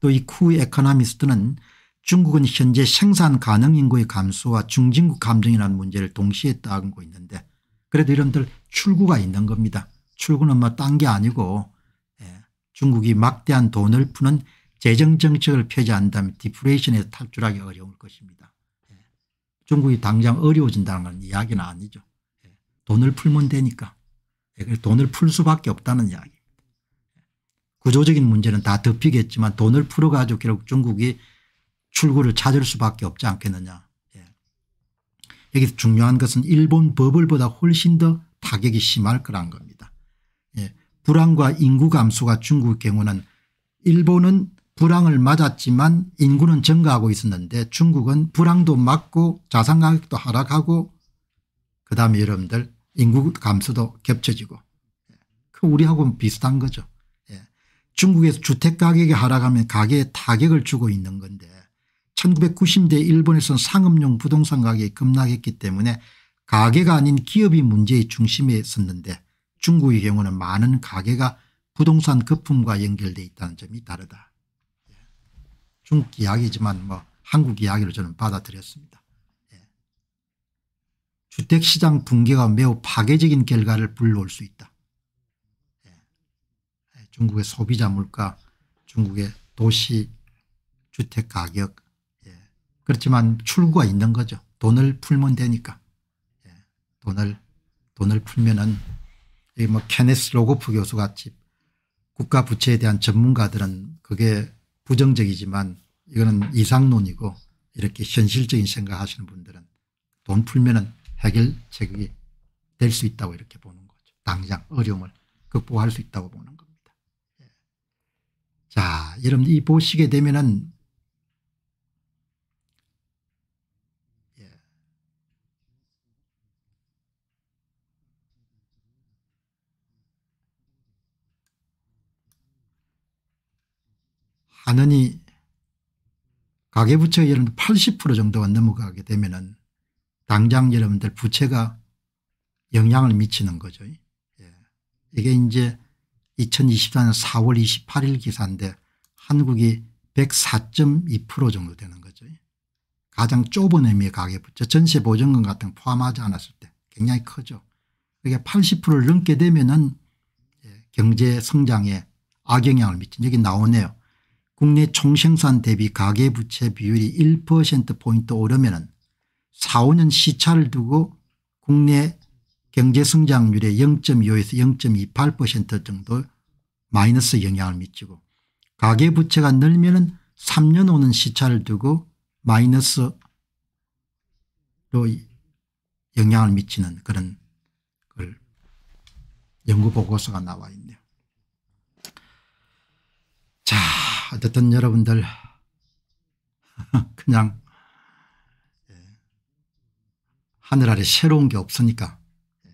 또 이 쿠 에코노미스트는 중국은 현재 생산 가능 인구의 감소와 중진국 감정이라는 문제를 동시에 따고 있는데 그래도 이런들 출구가 있는 겁니다. 출구는 뭐 딴 게 아니고 예, 중국이 막대한 돈을 푸는 재정정책을 폐지한다면 디플레이션에서 탈출하기 어려울 것입니다. 예, 중국이 당장 어려워진다는 건 이야기는 아니죠. 예, 돈을 풀면 되니까. 돈을 풀 수밖에 없다는 이야기입니다. 구조적인 문제는 다 덮이겠지만 돈을 풀어가지고 결국 중국이 출구를 찾을 수밖에 없지 않겠느냐. 예. 여기서 중요한 것은 일본 버블보다 훨씬 더 타격이 심할 거란 겁니다. 예. 불황과 인구 감소가 중국의 경우는 일본은 불황을 맞았지만 인구는 증가하고 있었는데 중국은 불황도 맞고 자산가격도 하락하고 그다음에 여러분들 인구 감소도 겹쳐지고 예. 그 우리하고 비슷한 거죠. 예. 중국에서 주택가격이 하락하면 가게에 타격을 주고 있는 건데 1990대 일본에선 상업용 부동산 가격이 급락했기 때문에 가게가 아닌 기업이 문제의 중심에 있었는데 중국의 경우는 많은 가게가 부동산 거품과 연결돼 있다는 점이 다르다. 중국 이야기지만 뭐 한국 이야기로 저는 받아들였습니다. 예. 주택시장 붕괴가 매우 파괴적인 결과를 불러올 수 있다. 예. 중국의 소비자 물가 중국의 도시 주택 가격 그렇지만 출구가 있는 거죠. 돈을 풀면 되니까. 예, 돈을, 돈을 풀면은, 뭐, 케네스 로고프 교수 같이 국가 부채에 대한 전문가들은 그게 부정적이지만 이거는 이상론이고 이렇게 현실적인 생각하시는 분들은 돈 풀면은 해결책이 될 수 있다고 이렇게 보는 거죠. 당장 어려움을 극복할 수 있다고 보는 겁니다. 예. 자, 여러분 이 보시게 되면은 하느니 가계부채 여러분들 80% 정도가 넘어가게 되면은 당장 여러분들 부채가 영향을 미치는 거죠. 예. 이게 이제 2024년 4월 28일 기사인데 한국이 104.2% 정도 되는 거죠. 가장 좁은 의미의 가계부채 전세보증금 같은 포함하지 않았을 때 굉장히 크죠. 그게 그러니까 80%를 넘게 되면은 예, 경제 성장에 악영향을 미친 여기 나오네요. 국내 총생산 대비 가계부채 비율이 1%포인트 오르면 4 5년 시차를 두고 국내 경제성장률의 0.25에서 0.28% 정도 마이너스 영향을 미치고 가계부채가 늘면 3년 오는 시차를 두고 마이너스로 영향을 미치는 그런 걸 연구보고서가 나와 있네요. 자. 어쨌든 여러분들 그냥 예. 하늘 아래 새로운 게 없으니까 예.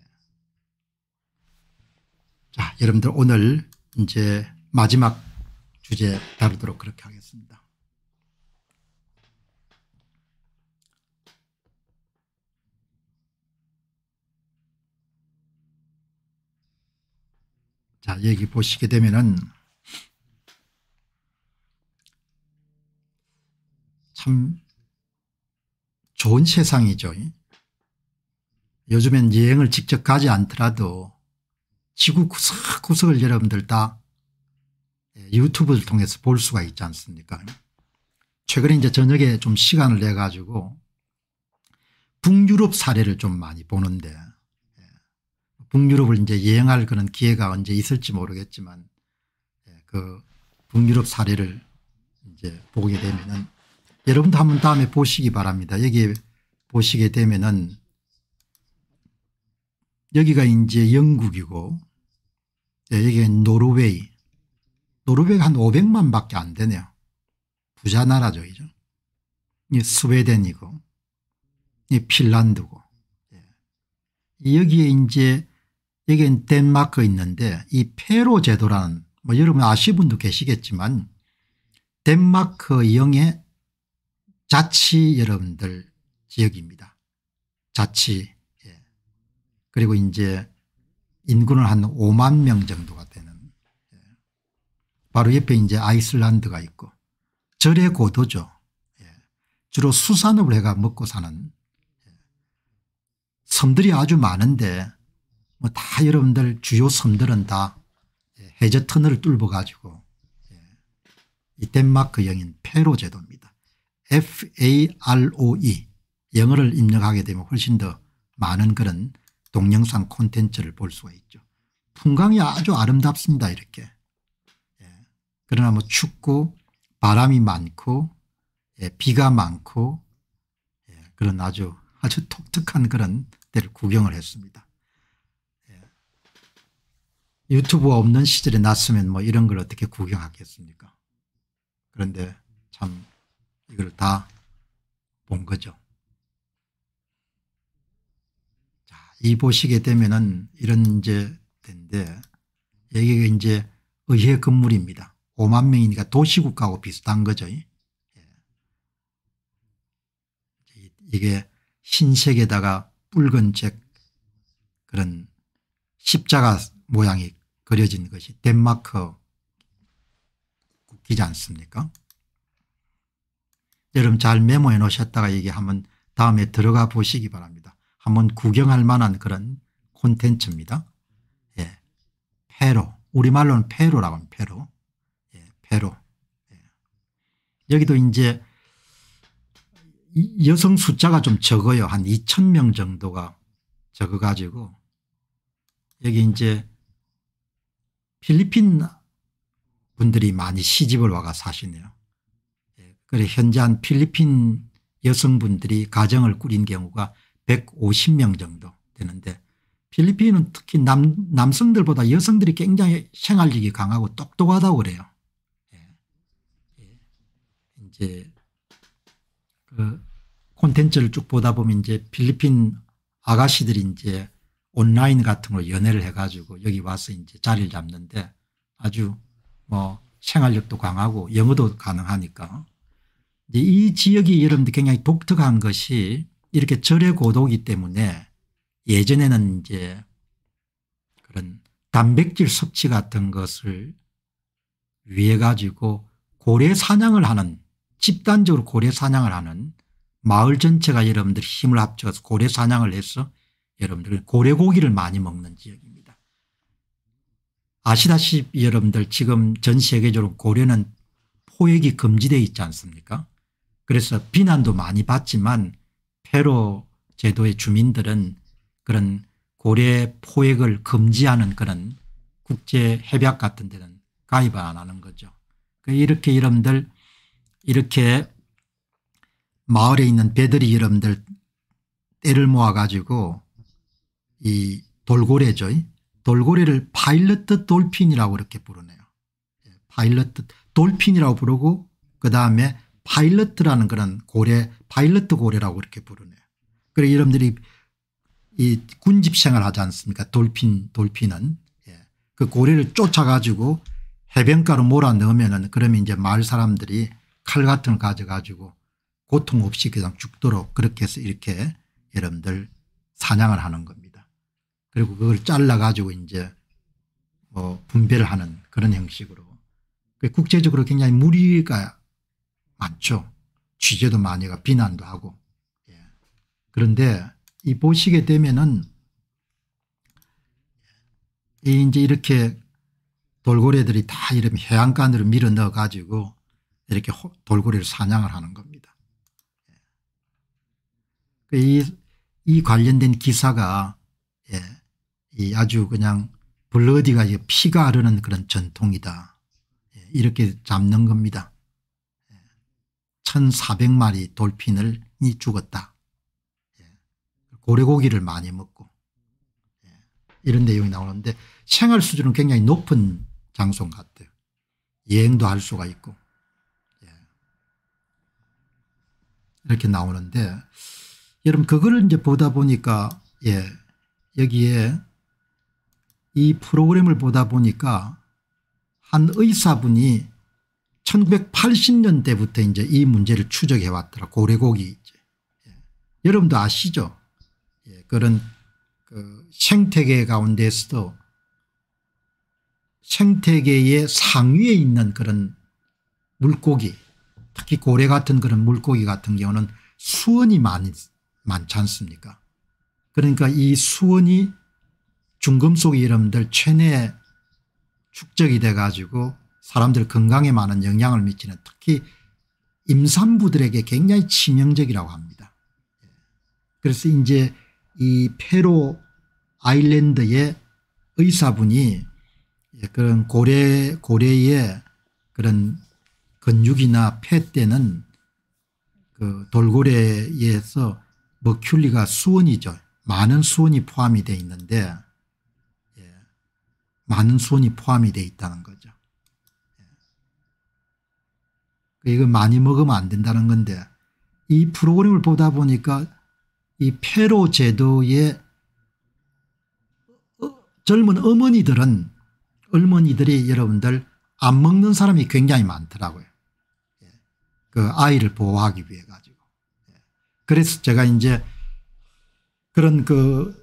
자 여러분들 오늘 이제 마지막 주제 다루도록 그렇게 하겠습니다. 자 여기 보시게 되면은 참 좋은 세상이죠. 요즘엔 여행을 직접 가지 않더라도 지구 구석구석을 여러분들 다 예, 유튜브를 통해서 볼 수가 있지 않습니까 최근에 이제 저녁에 좀 시간을 내 가지고 북유럽 사례를 좀 많이 보는데 예, 북유럽을 이제 여행할 그런 기회가 언제 있을지 모르겠지만 예, 그 북유럽 사례를 이제 보게 되면은 여러분도 한번 다음에 보시기 바랍니다. 여기 보시게 되면은 여기가 이제 영국이고 예, 여기가 노르웨이 노르웨이가 한 500만 밖에 안 되네요. 부자 나라죠. 이죠. 스웨덴이고 핀란드고 예. 여기에 이제 여기엔 덴마크 있는데 이 페로 제도라는 뭐 여러분 아시 분도 계시겠지만 덴마크 영의 자치 여러분들 지역입니다. 자치 예. 그리고 이제 인구는 한 5만 명 정도가 되는 예. 바로 옆에 이제 아이슬란드가 있고 절의 고도죠. 예. 주로 수산업을 해가 먹고 사는 예. 섬들이 아주 많은데 뭐 다 여러분들 주요 섬들은 다 예, 해저 터널을 뚫어 가지고 예. 이 덴마크 영인 페로 제도입니다. FAROE 영어를 입력하게 되면 훨씬 더 많은 그런 동영상 콘텐츠를 볼 수가 있죠. 풍광이 아주 아름답습니다. 이렇게. 예. 그러나 뭐 춥고 바람이 많고 예. 비가 많고 예. 그런 아주 아주 독특한 그런 데를 구경을 했습니다. 예. 유튜브가 없는 시절에 났으면 뭐 이런 걸 어떻게 구경하겠습니까 그런데 참 이걸 다 본 거죠. 자, 이 보시게 되면은 이런 이제 텐데 여기가 이제 의회 건물입니다. 5만 명이니까 도시국가하고 비슷한 거죠. 예. 이게 흰색에다가 붉은 색 그런 십자가 모양이 그려진 것이 덴마크 국기지 않습니까? 여러분 잘 메모해 놓으셨다가 얘기 한번 다음에 들어가 보시기 바랍니다. 한번 구경할 만한 그런 콘텐츠입니다. 예. 페로. 우리말로는 페로라고 합니다. 페로. 예. 페로. 예. 여기도 이제 여성 숫자가 좀 적어요. 한 2천 명 정도가 적어가지고 여기 이제 필리핀 분들이 많이 시집을 와가 사시네요. 그래 현재 한 필리핀 여성분들이 가정을 꾸린 경우가 150명 정도 되는데 필리핀은 특히 남, 남성들보다 여성들이 굉장히 생활력이 강하고 똑똑하다고 그래요. 예. 예. 이제 그 콘텐츠를 쭉 보다 보면 이제 필리핀 아가씨들이 이제 온라인 같은 걸 연애를 해가지고 여기 와서 이제 자리를 잡는데 아주 뭐 생활력도 강하고 영어도 가능하니까 이 지역이 여러분들 굉장히 독특한 것이 이렇게 절의 고도기 때문에 예전에는 이제 그런 단백질 섭취 같은 것을 위해 가지고 고래 사냥을 하는 집단적으로 고래 사냥을 하는 마을 전체가 여러분들 힘을 합쳐서 고래 사냥을 해서 여러분들 은 고래 고기를 많이 먹는 지역입니다. 아시다시피 여러분들 지금 전 세계적으로 고래는 포획이 금지되어 있지 않습니까 그래서 비난도 많이 받지만 페로 제도의 주민들은 그런 고래 포획을 금지하는 그런 국제 협약 같은 데는 가입 안 하는 거죠. 그 이렇게 여러분들 이렇게 마을에 있는 배들이 여러분들 때를 모아 가지고 이 돌고래죠. 돌고래를 파일럿 돌핀이라고 이렇게 부르네요. 예, 파일럿 돌핀이라고 부르고 그 다음에 파일럿이라는 그런 고래 파일럿 고래라고 이렇게 부르네요. 그래서 여러분들이 이 군집 생활 하지 않습니까 돌핀 돌핀은 예. 그 고래를 쫓아 가지고 해변가로 몰아넣으면은 그러면 이제 마을 사람들이 칼 같은 걸 가져가지고 고통 없이 그냥 죽도록 그렇게 해서 이렇게 여러분들 사냥을 하는 겁니다. 그리고 그걸 잘라가지고 이제 뭐 분배를 하는 그런 형식으로 그 국제적으로 굉장히 무리가 많죠 취재도 많이 가 비난도 하고. 예. 그런데 이 보시게 되면은 이 이제 이렇게 돌고래들이 다 이런 해안가으로 밀어 넣어 가지고 이렇게 돌고래를 사냥을 하는 겁니다. 예. 그 이, 이 관련된 기사가 예, 이 아주 그냥 블러디가 피가 흐르는 그런 전통이다. 예, 이렇게 잡는 겁니다. 1,400마리 돌핀을 죽었다. 예. 고래고기를 많이 먹고 예. 이런 내용이 나오는데 생활 수준은 굉장히 높은 장소인 것 같아요. 여행도 할 수가 있고 예. 이렇게 나오는데 여러분 그거를 이제 보다 보니까 예, 여기에 이 프로그램을 보다 보니까 한 의사분이 1980년대부터 이제 이 문제를 추적해 왔더라. 고래고기 이제. 예. 여러분도 아시죠? 예. 그런 그 생태계 가운데서도 생태계의 상위에 있는 그런 물고기 특히 고래 같은 그런 물고기 같은 경우는 수원이 많이, 많지 않습니까 그러니까 이 수원이 중금속이 여들체내 축적이 돼 가지고 사람들 건강에 많은 영향을 미치는 특히 임산부들에게 굉장히 치명적이라고 합니다. 그래서 이제 이 페로 아일랜드의 의사분이 그런 고래, 고래의 그런 근육이나 폐때는 그 돌고래에서 머큐리가 수원이죠. 많은 수원이 포함이 되어 있는데 예, 많은 수원이 포함이 되어 있다는 거죠. 이거 많이 먹으면 안 된다는 건데 이 프로그램을 보다 보니까 이 폐로 제도의 젊은 어머니들은 어머니들이 여러분들 안 먹는 사람이 굉장히 많더라고요. 예. 그 아이를 보호하기 위해 가지고. 예. 그래서 제가 이제 그런 그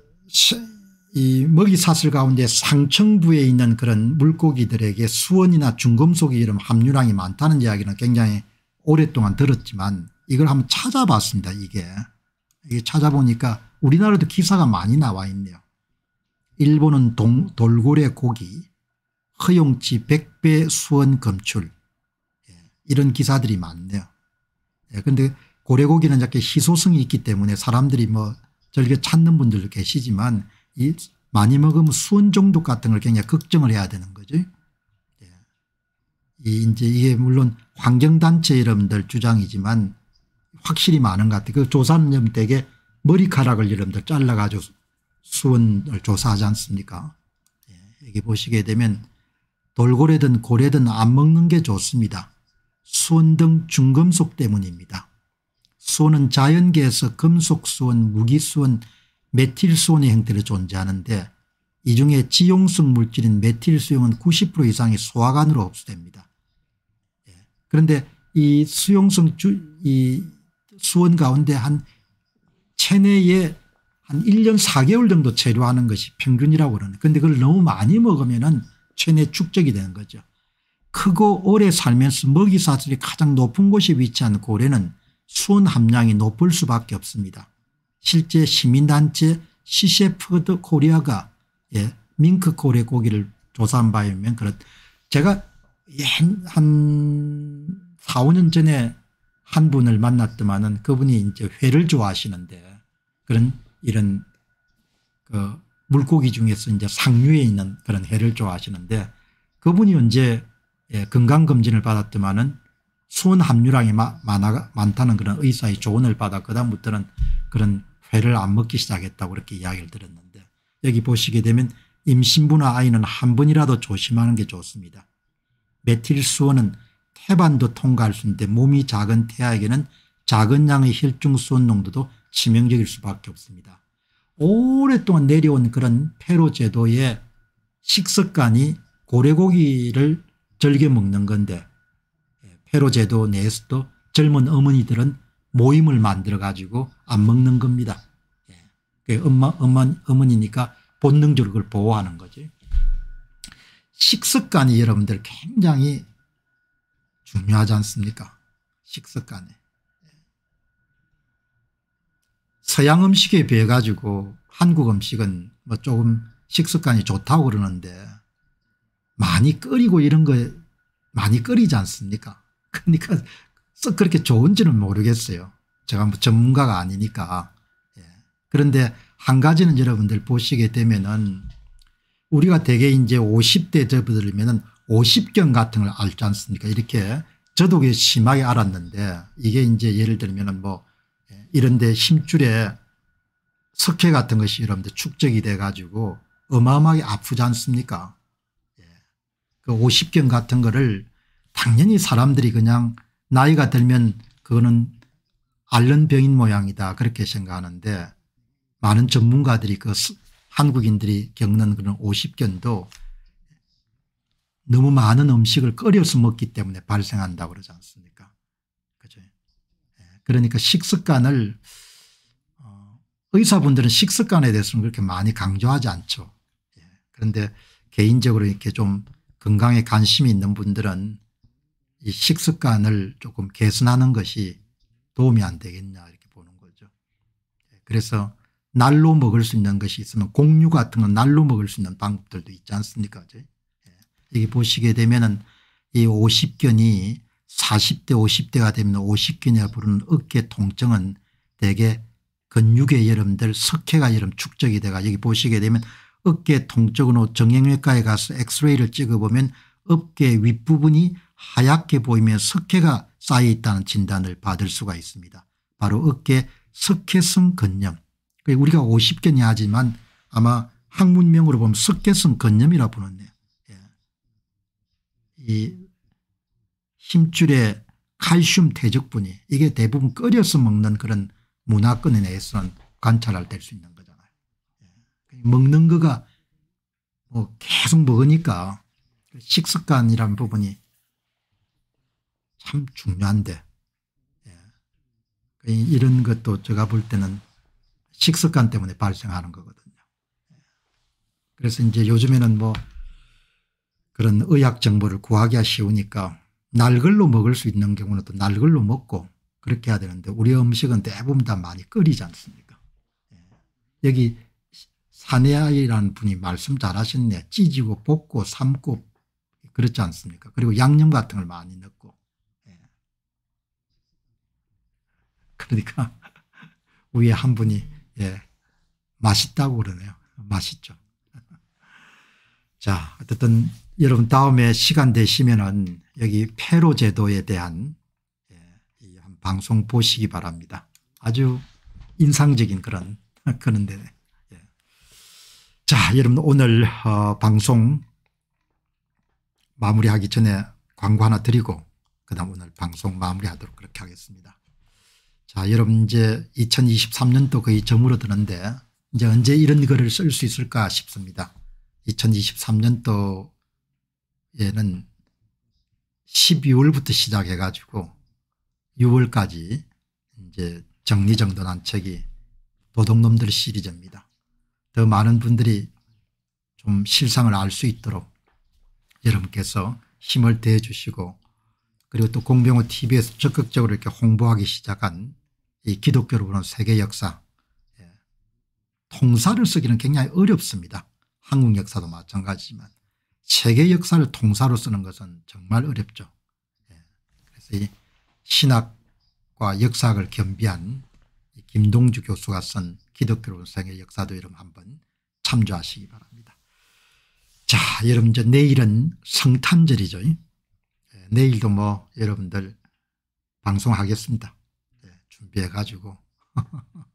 이 먹이사슬 가운데 상층부에 있는 그런 물고기들에게 수원이나 중금속이 이런 함유량이 많다는 이야기는 굉장히 오랫동안 들었지만 이걸 한번 찾아봤습니다 이게. 이게 찾아보니까 우리나라도 기사가 많이 나와 있네요. 일본은 동, 돌고래 고기 허용치 100배 수원 검출 예, 이런 기사들이 많네요. 그런데 예, 고래고기는 이렇게 희소성이 있기 때문에 사람들이 뭐 저렇게 찾는 분들도 계시지만 많이 먹으면 수은 정독 같은 걸 굉장히 걱정을 해야 되는 거죠. 예. 이 이제 이게 물론 환경단체 여러분들 주장이지만 확실히 많은 것 같아요. 그 조사는 여러분 되게 머리카락을 여러분들 잘라가지고 수원을 조사하지 않습니까? 예. 여기 보시게 되면 돌고래든 고래든 안 먹는 게 좋습니다. 수원 등 중금속 때문입니다. 수원은 자연계에서 금속수원, 무기수원, 메틸수온의 형태로 존재하는데 이 중에 지용성 물질인 메틸수용은 90% 이상이 소화관으로 흡수됩니다. 예. 그런데 이 수용성 주, 이 수원 가운데 한 체내에 한 1년 4개월 정도 체류하는 것이 평균이라고 그러는데 그런데 그걸 너무 많이 먹으면은 체내 축적이 되는 거죠. 크고 오래 살면서 먹이사슬이 가장 높은 곳에 위치한 고래는 수온 함량이 높을 수밖에 없습니다. 실제 시민단체 시셰프드 코리아가 예, 밍크 코리아 고기를 조사한 바에 의하면 그렇 제가 한 4, 5년 전에 한 분을 만났더만은 그분이 이제 회를 좋아하시는데 그런 이런 그 물고기 중에서 이제 상류에 있는 그런 회를 좋아하시는데 그분이 언제 예, 건강검진을 받았더만은 수원 함유량이 많아, 많다는 그런 의사의 조언을 받아 그다음부터는 그런 회를 안 먹기 시작했다고 그렇게 이야기를 드렸는데 여기 보시게 되면 임신부나 아이는 한 번이라도 조심하는 게 좋습니다. 메틸수원은 태반도 통과할 수 있는데 몸이 작은 태아에게는 작은 양의 혈중수원 농도도 치명적일 수밖에 없습니다. 오랫동안 내려온 그런 폐로 제도의 식습관이 고래고기를 즐겨 먹는 건데 예, 폐로 제도 내에서도 젊은 어머니들은 모임을 만들어 가지고 안 먹는 겁니다. 예. 엄마, 엄마, 어머니니까 본능적으로 그걸 보호하는 거지. 식습관이 여러분들 굉장히 중요하지 않습니까? 식습관에. 서양 음식에 비해 가지고 한국 음식은 뭐 조금 식습관이 좋다고 그러는데 많이 끓이고 이런 거 많이 끓이지 않습니까? 그러니까 썩 그렇게 좋은지는 모르겠어요. 제가 뭐 전문가가 아니니까. 예. 그런데 한 가지는 여러분들 보시게 되면은 우리가 대개 이제 50대 접어들면은 5 0경 같은 걸 알지 않습니까? 이렇게 저도 심하게 알았는데 이게 이제 예를 들면은 뭐 이런데 심줄에 석회 같은 것이 여러분들 축적이 돼 가지고 어마어마하게 아프지 않습니까? 예. 그5 0경 같은 거를 당연히 사람들이 그냥 나이가 들면 그거는 앓는 병인 모양이다 그렇게 생각하는데 많은 전문가들이 그 한국인들이 겪는 그런 오십견도 너무 많은 음식을 끓여서 먹기 때문에 발생한다고 그러지 않습니까 그죠 예. 그러니까 식습관을 어, 의사분들은 식습관에 대해서는 그렇게 많이 강조하지 않죠 예. 그런데 개인적으로 이렇게 좀 건강에 관심이 있는 분들은 이 식습관을 조금 개선하는 것이 도움이 안 되겠냐 이렇게 보는 거죠. 그래서 날로 먹을 수 있는 것이 있으면 공유 같은 건 날로 먹을 수 있는 방법들도 있지 않습니까? 여기 예. 보시게 되면은 이 50견이 40대 50대가 되면 50견이라 부르는 어깨 통증은 대개 근육의 여름들 석회가 여름 축적이 돼가 여기 보시게 되면 어깨 통증으로 정형외과에 가서 엑스레이를 찍어보면 어깨 윗부분이 하얗게 보이며 석회가 쌓여 있다는 진단을 받을 수가 있습니다. 바로 어깨 석회성 건염. 우리가 50견이 하지만 아마 학문명으로 보면 석회성 건염이라 부르네요. 예. 이 힘줄에 칼슘 대적분이 이게 대부분 끓여서 먹는 그런 문화권에 내에서는 관찰할 될 수 있는 거잖아요. 예. 먹는 거가 뭐 계속 먹으니까 식습관이라 부분이 참 중요한데 예. 그 이런 것도 제가 볼 때는 식습관 때문에 발생하는 거거든요. 예. 그래서 이제 요즘에는 뭐 그런 의학 정보를 구하기가 쉬우니까 날걸로 먹을 수 있는 경우는 또 날걸로 먹고 그렇게 해야 되는데 우리 음식은 대부분 다 많이 끓이지 않습니까 예. 여기 사내아이라는 분이 말씀 잘하셨네 찢고 볶고 삶고 그렇지 않습니까 그리고 양념 같은 걸 많이 넣고 그러니까 위에 한 분이 예, 맛있다고 그러네요. 맛있죠. 자, 어쨌든 여러분 다음에 시간 되시면은 여기 페로 제도에 대한 예, 한 방송 보시기 바랍니다. 아주 인상적인 그런 그런 데 예. 자, 여러분 오늘 어, 방송 마무리하기 전에 광고 하나 드리고 그다음 오늘 방송 마무리하도록 그렇게 하겠습니다. 자 여러분 이제 2023년도 거의 저물어드는데 이제 언제 이런 글을 쓸 수 있을까 싶습니다. 2023년도에는 12월부터 시작해 가지고 6월까지 이제 정리정돈한 책이 도둑놈들 시리즈입니다. 더 많은 분들이 좀 실상을 알 수 있도록 여러분께서 힘을 대주시고 해 그리고 또 공병호 tv에서 적극적으로 이렇게 홍보하기 시작한 이 기독교로 보는 세계 역사 예. 통사를 쓰기는 굉장히 어렵습니다. 한국 역사도 마찬가지지만 세계 역사를 통사로 쓰는 것은 정말 어렵죠. 예. 그래서 이 신학과 역사학을 겸비한 김동주 교수가 쓴 기독교로 생의 역사도 여러분 한번 참조하시기 바랍니다. 자 여러분 이제 내일은 성탄절이죠. 내일도 뭐 여러분들 방송하겠습니다. 네, 예, 준비해 가지고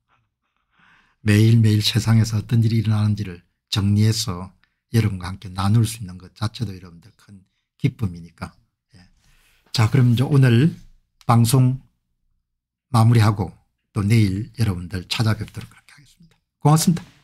매일매일 세상에서 어떤 일이 일어나는지를 정리해서 여러분과 함께 나눌 수 있는 것 자체도 여러분들 큰 기쁨이니까. 예. 자 그럼 이제 오늘 방송 마무리하고 또 내일 여러분들 찾아뵙도록 하겠습니다. 고맙습니다.